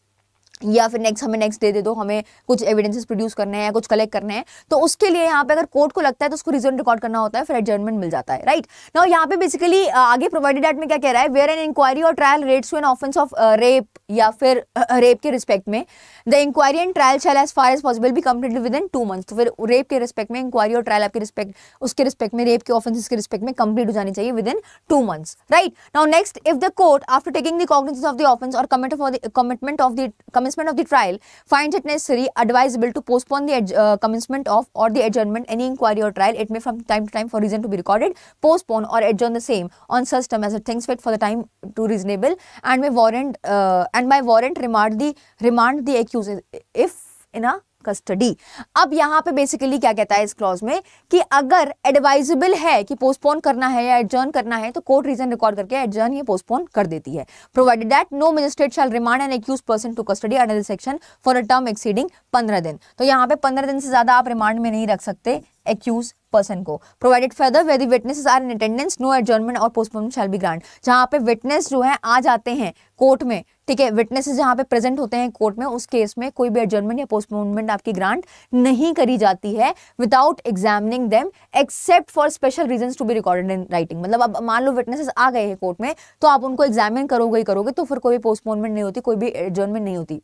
या फिर नेक्स्ट हमें नेक्स्ट डे दे दो हमें कुछ एविडेंसेस प्रोड्यूस करने हैं या कुछ कलेक्ट करने हैं तो उसके लिए यहाँ पे अगर कोर्ट को लगता है तो उसको रीजन रिकॉर्ड करना होता है फिर एडजमेंट मिल जाता है राइट ना यहाँ पे बेसिकली आगे प्रोवाइडेड एट में क्या कह रहा है वेयर एन इंक्वायरी और trial relates to an offence of rape या फिर रेप के रिस्पेक्ट में the inquiry and trial shall as far as possible भी completed within two month तो फिर रेप के रिस्पेक्ट में इंक्वायरी और ट्रायल आपके रिस्पेक्ट उसके रिस्पेक्ट में रेप के ऑफेंस के रिस्पेक्ट में कंप्लीट हो जानी चाहिए within two months right now next if the court after taking the cognizance of the offence और commitment of the commitment of the commencement of the trial finds it necessary advisable to postpone the uh, commencement of or the adjournment any inquiry or trial it may from time to time for reason to be recorded postpone or adjourn the same on such term as it thinks fit for the time to reasonable and may warrant uh, and by warrant remand the remand the accused if in a custody अब यहाँ पे basically क्या कहता है इस clause में कि अगर एडवाइजेबल है कि पोस्टपोन करना है या एडजर्न करना है तो कोर्ट रीजन रिकॉर्ड करके एडजर्न ये पोस्टपोन कर देती है provided that no magistrate shall remand an accused person to custody under section for a term exceeding पंद्रह दिन तो यहाँ पे पंद्रह दिन से ज्यादा आप रिमांड में नहीं रख सकते एक्यूज पर्सन को provided further that witnesses are in attendance no adjournment और पोस्टपोन शैल बी ग्रांड जहाँ पे विटनेस जो है आ जाते हैं कोर्ट में ठीक है विटनेसेस जहाँ पे प्रेजेंट होते हैं कोर्ट में उस केस में कोई भी एडजर्नमेंट या पोस्टपोनमेंट आपकी ग्रांट नहीं करी जाती है without examining them except for special reason to be recorded in writing मतलब अब मान लो विटनेसेस आ गए हैं कोर्ट में तो आप उनको एग्जामिन करोगे ही करोगे तो फिर कोई पोस्टपोनमेंट नहीं होती कोई भी एडजर्नमेंट नहीं होती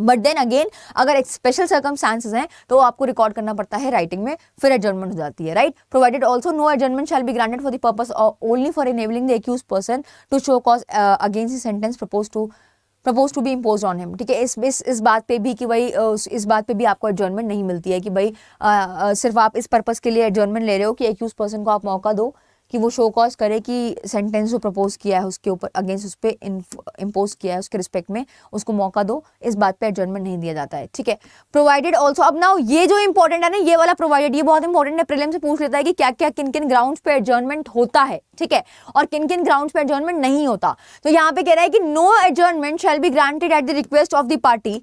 बट देन अगेन अगर एक स्पेशल सर्कमस्टांसेज हैं तो आपको रिकॉर्ड करना पड़ता है राइटिंग में फिर एडजमेंट हो जाती है right provided also no adjournment shall be granted for the purpose only for enabling the accused person to show cause against the sentence propose to propose to be impose on him ठीक है इस इस इस बात पे भी कि भाई इस बात पे भी आपको एडजमेंट नहीं मिलती है कि भाई आ, आ, सिर्फ आप इस पर्पज़ के लिए एडजमेंट ले रहे हो कि एक्यूज पर्सन को आप मौका दो कि वो शो कॉज करे कि सेंटेंस जो प्रपोज किया है उसके ऊपर अगेंस्ट उस पर इम्पोज किया है उसके रिस्पेक्ट में उसको मौका दो इस बात पे एडजमेंट नहीं दिया जाता है ठीक है प्रोवाइडेड ऑल्सो अब ना ये जो इंपॉर्टेंट है ना ये वाला प्रोवाइडेड ये बहुत इंपॉर्टेंट है प्रिलिम से पूछ लेता है कि क्या क्या किन किन ग्राउंड पे एडजमेंट होता है ठीक है और किन किन ग्राउंड पे एडजमेंट नहीं होता तो यहाँ पे कह रहा है कि no adjournment shall be granted at the request of the party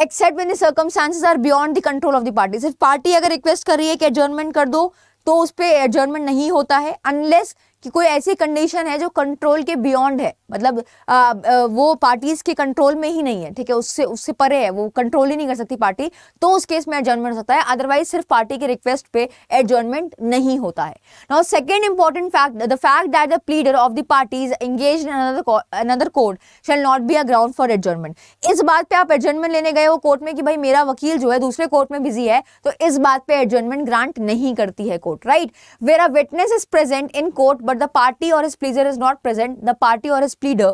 except when the circumstances are beyond the control of the party सिर्फ पार्टी अगर रिक्वेस्ट कर रही है कि एडजर्नमेंट कर दो तो उस पर एडजर्नमेंट नहीं होता है अनलेस कि कोई ऐसी कंडीशन है जो कंट्रोल के बियॉन्ड है मतलब आ, आ, वो पार्टीज के कंट्रोल में ही नहीं है ठीक है उससे उससे परे है वो कंट्रोल ही नहीं कर सकती पार्टी तो उस केस में एडजॉर्नमेंट होता है अदरवाइज सिर्फ पार्टी के रिक्वेस्ट पे एडजॉर्नमेंट नहीं होता है now second important fact the fact that the pleader of the party is engage another court shall not be a ground for adjournment इस बात पर आप एडजॉर्नमेंट लेने गए हो कोर्ट में कि भाई मेरा वकील जो है दूसरे कोर्ट में बिजी है तो इस बात पर एडजॉर्नमेंट ग्रांट नहीं करती है court right where a witness is present in court but the party or his pleaser is not present, the party or his pleader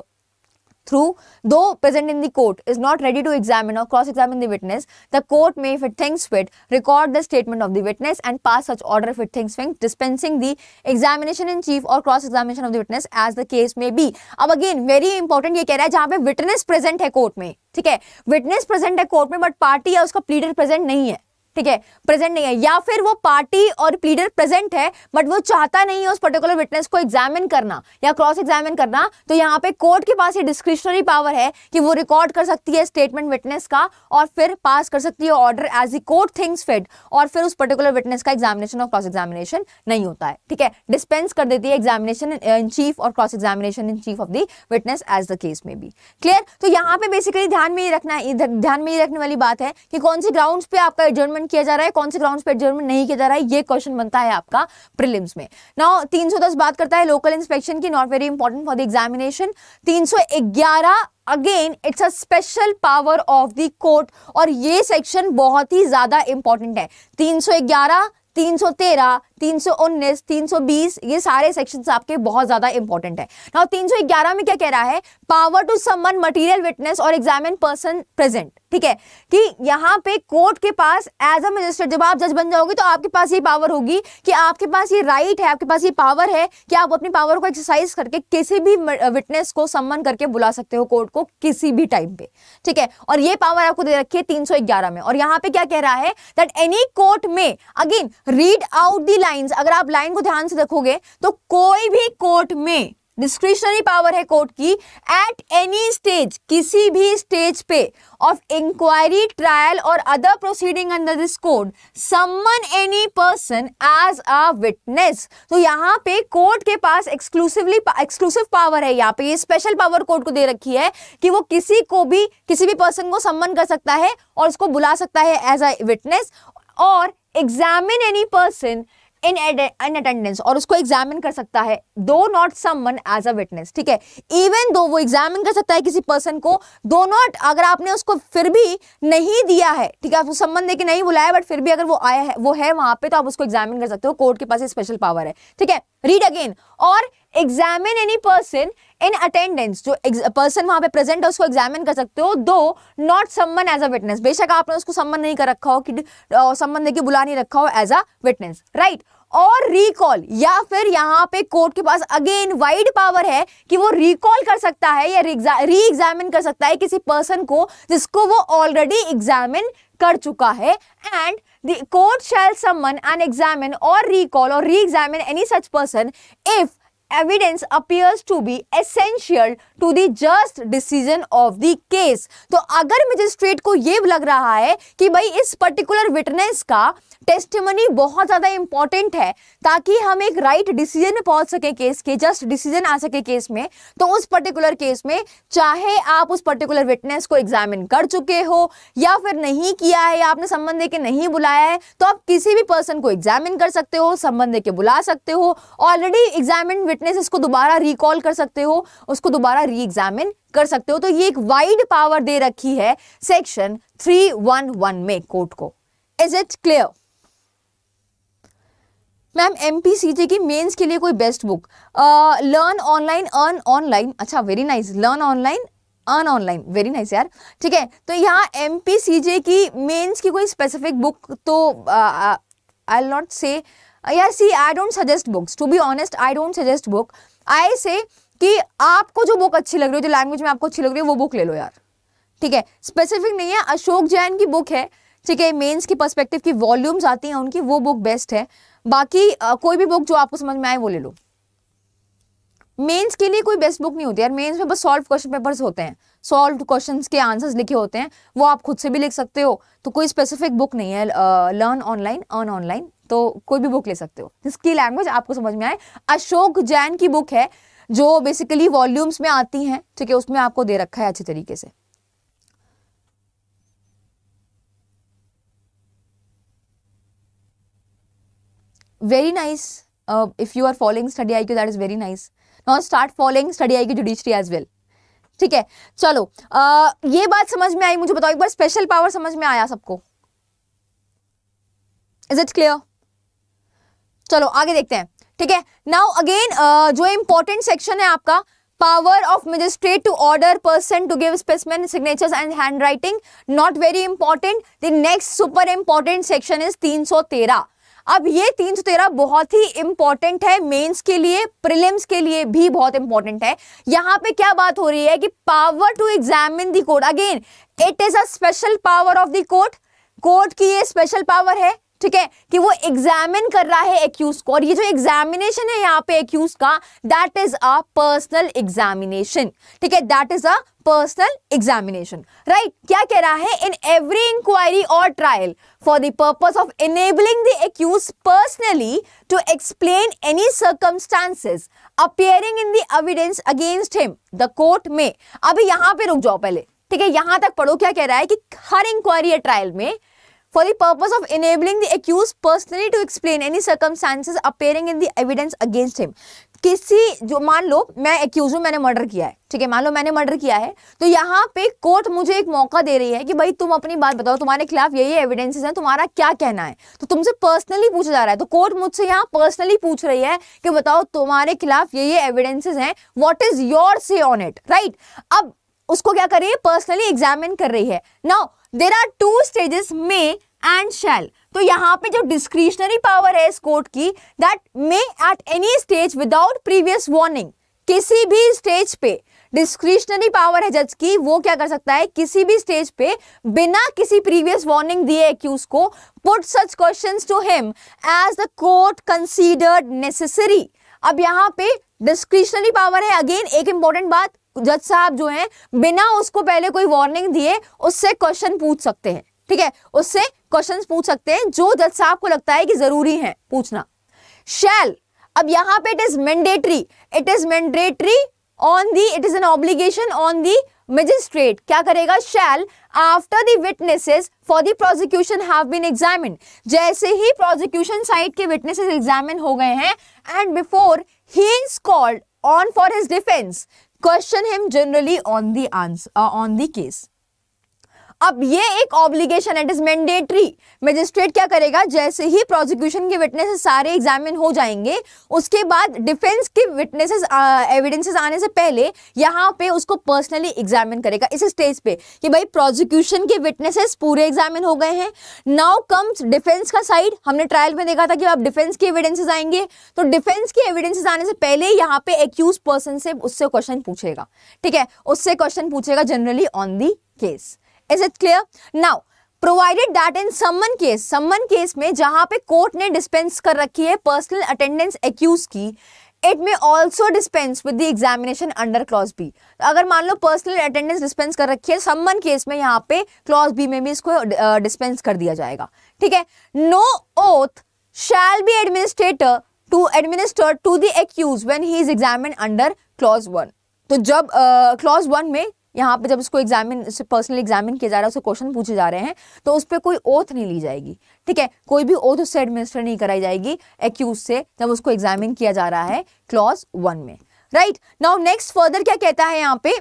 through though present in the court is not ready to examine or cross examine the witness the court may if it thinks fit record the statement of the witness and pass such order if it thinks fit dispensing the examination in chief or cross examination of the witness as the case may be अब again very important ये कह रहा है जहां पे witness present है court में ठीक है witness present है कोर्ट में but party या उसका pleader present नहीं है ठीक है प्रेजेंट नहीं है या फिर वो पार्टी और प्लीडर प्रेजेंट है बट वो चाहता नहीं है उस पर्टिकुलर विटनेस को एग्जामिन करना या क्रॉस एग्जामिन करना तो यहाँ पे कोर्ट के पास ये डिस्क्रिप्शनरी पावर है कि वो रिकॉर्ड कर सकती है स्टेटमेंट विटनेस का और फिर पास कर सकती है order as a court thinks fit और फिर उस पर्टिकुलर विटनेस का एग्जामिनेशन और क्रॉस एग्जामिनेशन नहीं होता है ठीक है डिस्पेंस कर देती है एग्जामिनेशन इन चीफ और cross examination in chief of the witness as the case में भी क्लियर तो यहाँ पे बेसिकली ध्यान में ये रखना ध्यान में ये रखने वाली बात है कि कौन सी ग्राउंड पे आपका एडजमेंट एडजर्मेंट किया जा रहा है कौन से ग्राउंड पे एडजर्मेंट नहीं किया जा रहा है ये क्वेश्चन बनता है आपका प्रिलिम्स में नाउ 310 बात करता है लोकल इंस्पेक्शन की not very important for the examination 311 again it's a special power of the court और ये सेक्शन बहुत ही ज्यादा इंपॉर्टेंट है 311 313 319, 320 ये सारे सेक्शंस आपके बहुत ज्यादा इंपॉर्टेंट है नाउ 311 में क्या कह रहा है power to summon material witness और एग्जामिन पर्सन प्रेजेंट ठीक है कि यहाँ पे कोर्ट के पास एज अ मजिस्ट्रेट जब आप जज बन जाओगे तो आपके पास ये पावर होगी कि आपके पास ये राइट right है आपके पास ये पावर है कि आप अपनी पावर को एक्सरसाइज करके किसी भी विटनेस को सम्मन करके बुला सकते हो कोर्ट को किसी भी टाइम पे ठीक है और ये पावर आपको दे रखी है तीन में और यहाँ पे क्या कह रहा है दैट एनी कोर्ट में again read out the lines अगर आप लाइन को ध्यान से देखोगे तो कोई भी कोर्ट में डिस्क्रिशनरी पावर है कोर्ट की एट एनी स्टेज किसी भी स्टेज पे ऑफ इंक्वायरी ट्रायल और other proceeding under this code summon any person as a witness तो यहाँ पे कोर्ट के पास एक्सक्लूसिवली एक्सक्लूसिव पावर है यहाँ पे ये स्पेशल पावर कोर्ट को दे रखी है कि वो किसी को भी किसी भी पर्सन को सम्मन कर सकता है और उसको बुला सकता है एज अ विटनेस और examine any person in in attendance और उसको एग्जामिन कर सकता है though not summoned as a witness ठीक है इवन दो वो एग्जामिन कर सकता है किसी पर्सन को दो नॉट अगर आपने उसको फिर भी नहीं दिया है ठीक है आप उस संबंध देखिए नहीं बुलाया बट फिर भी अगर वो आया है वो है वहां पे तो आप उसको एग्जामिन कर सकते हो कोर्ट के पास स्पेशल पावर है ठीक है रीड अगेन और examine any person in attendance जो पर्सन वहां पे प्रेजेंट है उसको एग्जामिन कर सकते हो though not summon as a witness बेशक आपने उसको सम्मन नहीं कर रखा हो कि संबंध देखिए बुला नहीं रखा हो एज अ विटनेस राइट और रिकॉल या फिर यहाँ पे कोर्ट के पास अगेन वाइड पावर है कि वो रिकॉल कर सकता है या री एग्जामिन कर सकता है किसी पर्सन को जिसको वो ऑलरेडी एग्जामिन कर चुका है and the court shall summon and examine और रिकॉल और re examine any such person if evidence appears to be essential to the just decision of the case तो अगर मजिस्ट्रेट को ये लग रहा है कि भाई इस पर्टिकुलर विटनेस का टेस्टमनी बहुत ज़्यादा इंपॉर्टेंट है ताकि हम एक राइट right डिसीजन में पहुंच सके केस के जस्ट डिसीजन आ सके केस में तो उस पर्टिकुलर केस में चाहे आप उस पर्टिकुलर विटनेस को एग्जामिन कर चुके हो या फिर नहीं किया है या आपने संबंध के नहीं बुलाया है तो आप किसी भी पर्सन को एग्जामिन कर सकते हो संबंध के बुला सकते हो ऑलरेडी एग्जामिन विटनेस को दोबारा रिकॉल कर सकते हो उसको दोबारा री एग्जामिन कर सकते हो तो ये एक वाइड पावर दे रखी है सेक्शन थ्री में कोर्ट को is it clear ma'am M P C J की मेन्स के लिए कोई best book learn online earn online अच्छा very nice learn online earn online very nice यार ठीक है तो यहाँ एम पी सी जे की मेन्स की कोई स्पेसिफिक बुक तो आई एल नॉट से यार see I don't suggest books to be honest I don't suggest book I say कि आपको जो बुक अच्छी लग रही हो जो लैंग्वेज में आपको अच्छी लग रही है वो बुक ले लो यार ठीक है स्पेसिफिक नहीं है अशोक जैन की बुक है ठीक है मेंस की पर्सपेक्टिव की वॉल्यूम्स आती हैं उनकी वो बुक बेस्ट है बाकी आ, कोई भी बुक जो आपको समझ में आए वो ले लो मेंस के लिए कोई बेस्ट बुक नहीं होती यार मेंस में बस सॉल्व क्वेश्चन पेपर्स होते हैं सॉल्व क्वेश्चंस के आंसर्स लिखे होते हैं वो आप खुद से भी लिख सकते हो तो कोई स्पेसिफिक बुक नहीं है लर्न ऑनलाइन अर्न ऑनलाइन तो कोई भी बुक ले सकते हो जिसकी लैंग्वेज आपको समझ में आए अशोक जैन की बुक है जो बेसिकली वॉल्यूम्स में आती हैं ठीक है उसमें आपको दे रखा है अच्छे तरीके से very nice if you are following study I Q that is very nice not start following study I Q judiciary as well ठीक है चलो uh, ये बात समझ में आई मुझे बताओ एक बार स्पेशल पावर समझ में आया सबको इज इट क्लियर चलो आगे देखते हैं ठीक है नाउ अगेन uh, जो इंपॉर्टेंट सेक्शन है आपका power of magistrate to order person to give specimen signatures and hand writing not very important the next super important section is तीन सौ 313 अब ये तीन सौ तेरह बहुत ही इंपॉर्टेंट है मेंस के लिए प्रिलिम्स के लिए भी बहुत इंपॉर्टेंट है यहां पे क्या बात हो रही है कि power to examine the court again it is a special power of the court court की ये स्पेशल पावर है ठीक है कि वो एग्जामिन कर रहा है एक्यूज को और ये जो एग्जामिनेशन है यहाँ पे एक्यूज का that is a personal examination ठीक है that is a personal examination right क्या कह रहा है इन एवरी इंक्वायरी और trial for the purpose of enabling the accused personally to explain any circumstances appearing in the evidence against him the court में अभी यहाँ पे रुक जाओ पहले ठीक है यहां तक पढ़ो क्या कह रहा है कि हर इंक्वायरी या ट्रायल में for the purpose of enabling the accused personally to explain any circumstances appearing in the evidence against him. किसी जो मान लो मैं एक्यूज हूँ मैंने मर्डर किया है ठीक है मान लो मैंने मर्डर किया है तो यहाँ पे कोर्ट मुझे एक मौका दे रही है कि भाई तुम अपनी बात बताओ तुम्हारे खिलाफ ये ये एविडेंसेस हैं तुम्हारा क्या कहना है तो तुमसे पर्सनली पूछा जा रहा है तो कोर्ट मुझसे यहाँ पर्सनली पूछ रही है कि बताओ तुम्हारे खिलाफ ये ये है हैं what is your say on it right अब उसको क्या कर रही है पर्सनली एग्जामिन कर रही है now there are two stages may and shall तो यहाँ पे जो डिस्क्रिशनरी पावर है इस कोर्ट की that may at any stage without previous warning किसी भी स्टेज पे डिस्क्रिशनरी पावर है जज की वो क्या कर सकता है किसी भी स्टेज पे बिना किसी प्रीवियस वार्निंग दिए एक्यूज को put such questions to him as the court considered necessary अब यहाँ पे डिस्क्रिशनरी पावर है अगेन एक इंपॉर्टेंट बात जज साहब जो हैं बिना उसको पहले कोई वार्निंग दिए उससे क्वेश्चन पूछ सकते हैं ठीक है उससे क्वेश्चन पूछ सकते हैं जो जज साहब को लगता है कि जरूरी है पूछना शैल अब यहां पे it is mandatory it is mandatory on the it is an obligation on the magistrate क्या करेगा shall after the witnesses for the prosecution have been examine जैसे ही प्रोजिक्यूशन साइड के विटनेसेस एग्जामिन हो गए हैं and before he is called on for his defence question him generally on the answer uh, on the case अब ये एक obligation it is mandatory magistrate क्या करेगा जैसे ही प्रोसिक्यूशन के विटनेसेस सारे एग्जामिन हो जाएंगे उसके बाद डिफेंस के विटनेसेस एविडेंसेस आने से पहले यहाँ पे उसको पर्सनली एग्जामिन करेगा इस स्टेज पे कि भाई प्रोसिक्यूशन के विटनेसेस पूरे एग्जामिन हो गए हैं नाउ कम्स डिफेंस का साइड हमने ट्रायल में देखा था कि आप डिफेंस के एविडेंसेज आएंगे तो डिफेंस के एविडेंसेज आने से पहले यहाँ पे एक्यूज पर्सन से उससे क्वेश्चन पूछेगा ठीक है उससे क्वेश्चन पूछेगा generally on the case is it clear now provided that in summon case सम्मन केस में जहां पे कोर्ट ने डिस्पेंस कर रखी है पर्सनल अटेंडेंस एक्यूज की it may also dispense with the examination under clause B अगर मान लो पर्सनल अटेंडेंस डिस्पेंस कर रखी है सम्मन केस में यहाँ पे क्लॉज बी में भी इसको डिस्पेंस कर दिया जाएगा ठीक है no oath shall be administrator to administer to the accused when he is examined under clause 1 तो जब क्लॉज uh, वन में यहाँ पे जब उसको एग्जामिन पर्सनली एग्जामिन किया जा रहा है उससे क्वेश्चन पूछे जा रहे हैं तो उस पर कोई ओथ नहीं ली जाएगी ठीक है कोई भी ओथ उससे एडमिनिस्टर नहीं कराई जाएगी एक्यूज से जब उसको एग्जामिन किया जा रहा है क्लॉज वन में राइट नाउ नेक्स्ट फर्दर क्या कहता है यहाँ पे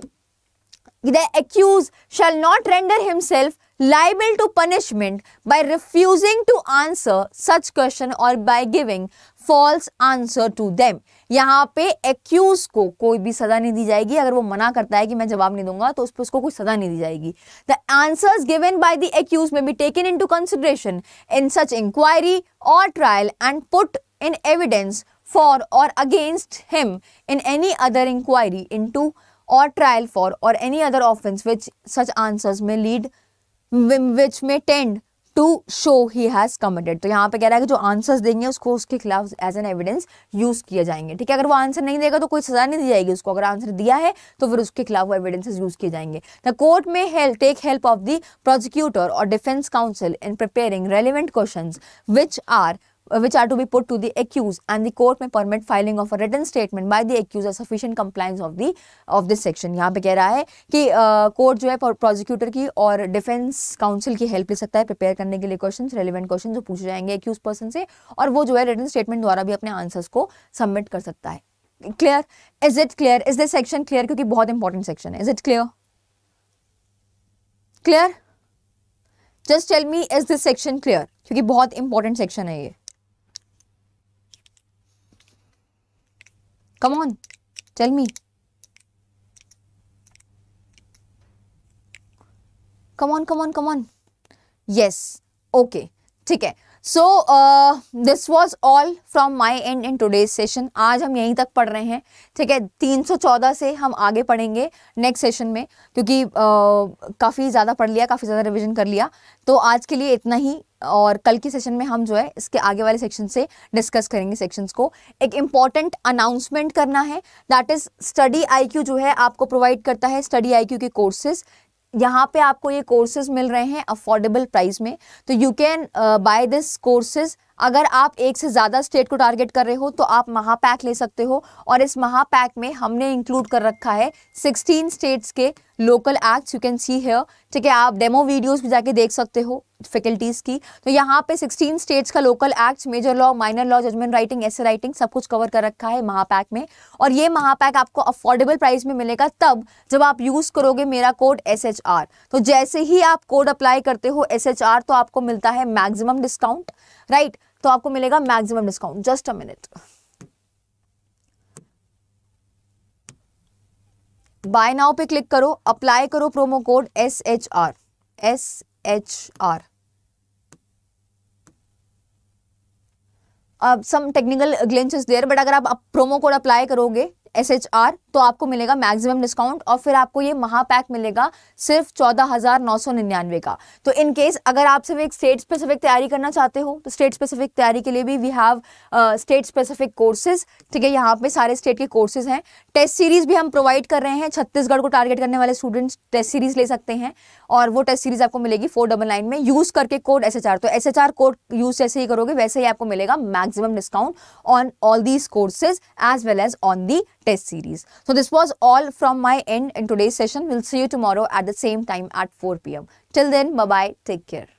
the accused shall not render himself liable to punishment by refusing to answer such question or by giving false answer to them यहाँ पे एक्यूज को कोई भी सजा नहीं दी जाएगी अगर वो मना करता है कि मैं जवाब नहीं दूंगा तो उस पर उसको कोई सजा नहीं दी जाएगी the answers given by the accused may be taken into consideration in such inquiry और trial and put in evidence for और against him in any other inquiry into और ट्रायल फॉर और any other offence which such answers may lead which may tend to show he has committed तो यहाँ पे कह रहा है कि जो आंसर्स देंगे उसको उसके खिलाफ एज एन एविडेंस यूज़ किए जाएंगे ठीक है अगर वो आंसर नहीं देगा तो कोई सजा नहीं दी जाएगी उसको अगर आंसर दिया है तो फिर उसके खिलाफ वो एविडेंस यूज़ किए जाएंगे the court may take help of the prosecutor और defence counsel in preparing relevant question which are Uh, which are to be put to the accused and the court may permit filing of a written statement by the accused as sufficient compliance of the of this section यहाँ पे कह रहा है कि court uh, जो है prosecutor की और डिफेंस काउंसिल की हेल्प ले सकता है प्रिपेयर करने के लिए क्वेश्चन रेलिवेंट क्वेश्चन जो पूछे जाएंगे एक्यूज पर्सन से और वो जो है रिटर्न स्टेटमेंट द्वारा भी अपने आंसर्स को सबमिट कर सकता है clear is it clear is this section clear क्योंकि बहुत इंपॉर्टेंट सेक्शन है is it clear clear just tell me is this section clear क्योंकि बहुत इंपॉर्टेंट सेक्शन है ये come on tell me come on come on come on yes okay ठीक है so this was all from my end in today's session आज हम यहीं तक पढ़ रहे हैं ठीक है 314 से हम आगे पढ़ेंगे नेक्स्ट सेशन में क्योंकि uh, काफ़ी ज़्यादा पढ़ लिया काफ़ी ज़्यादा रिविजन कर लिया तो आज के लिए इतना ही और कल के सेशन में हम जो है इसके आगे वाले सेक्शन से डिस्कस करेंगे सेक्शंस को एक इम्पॉर्टेंट अनाउंसमेंट करना है दैट इज़ स्टडी आई जो है आपको प्रोवाइड करता है स्टडी आई के कोर्सेज़ यहाँ पे आपको ये कोर्सेज मिल रहे हैं अफोर्डेबल प्राइस में तो you can buy this courses अगर आप एक से ज़्यादा स्टेट को टारगेट कर रहे हो तो आप महापैक ले सकते हो और इस महापैक में हमने इंक्लूड कर रखा है 16 स्टेट्स के local acts you can see here ठीक है आप डेमो वीडियोस भी जाके देख सकते हो फैकल्टीज़ की तो यहाँ पे 16 स्टेट्स का local acts major law minor law judgement writing essay writing सब कुछ कवर कर रखा है महापैक में और ये महापैक आपको अफोर्डेबल प्राइस में मिलेगा तब जब आप यूज़ करोगे मेरा कोड एस एच आर तो जैसे ही आप कोड अप्लाई करते हो एस एच आर तो आपको मिलता है मैक्सिमम डिस्काउंट राइट तो आपको मिलेगा maximum discount just a minute buy now पे क्लिक करो अप्लाई करो promo code S H R S H R अब some technical glitch there but अगर आप प्रोमो कोड अप्लाई करोगे एस एच आर तो आपको मिलेगा मैक्सिमम डिस्काउंट और फिर आपको ये महापैक मिलेगा सिर्फ चौदह हज़ार नौ सौ निन्यानवे का तो इन केस अगर आप सिर्फ एक स्टेट स्पेसिफिक तैयारी करना चाहते हो तो स्टेट स्पेसिफिक तैयारी के लिए भी we have state specific courses ठीक है यहाँ पे सारे स्टेट के कोर्सेज हैं टेस्ट सीरीज़ भी हम प्रोवाइड कर रहे हैं छत्तीसगढ़ को टारगेट करने वाले स्टूडेंट्स टेस्ट सीरीज़ ले सकते हैं और वो टेस्ट सीरीज़ आपको मिलेगी फोर डबल नाइन में यूज़ करके कोड एस एच आर तो S H R code use जैसे ही करोगे वैसे ही आपको मिलेगा maximum discount on all these courses as well as on the test series So this was all from my end in today's session. We'll see you tomorrow at the same time at 4 p.m. Till then, bye-bye. Take care.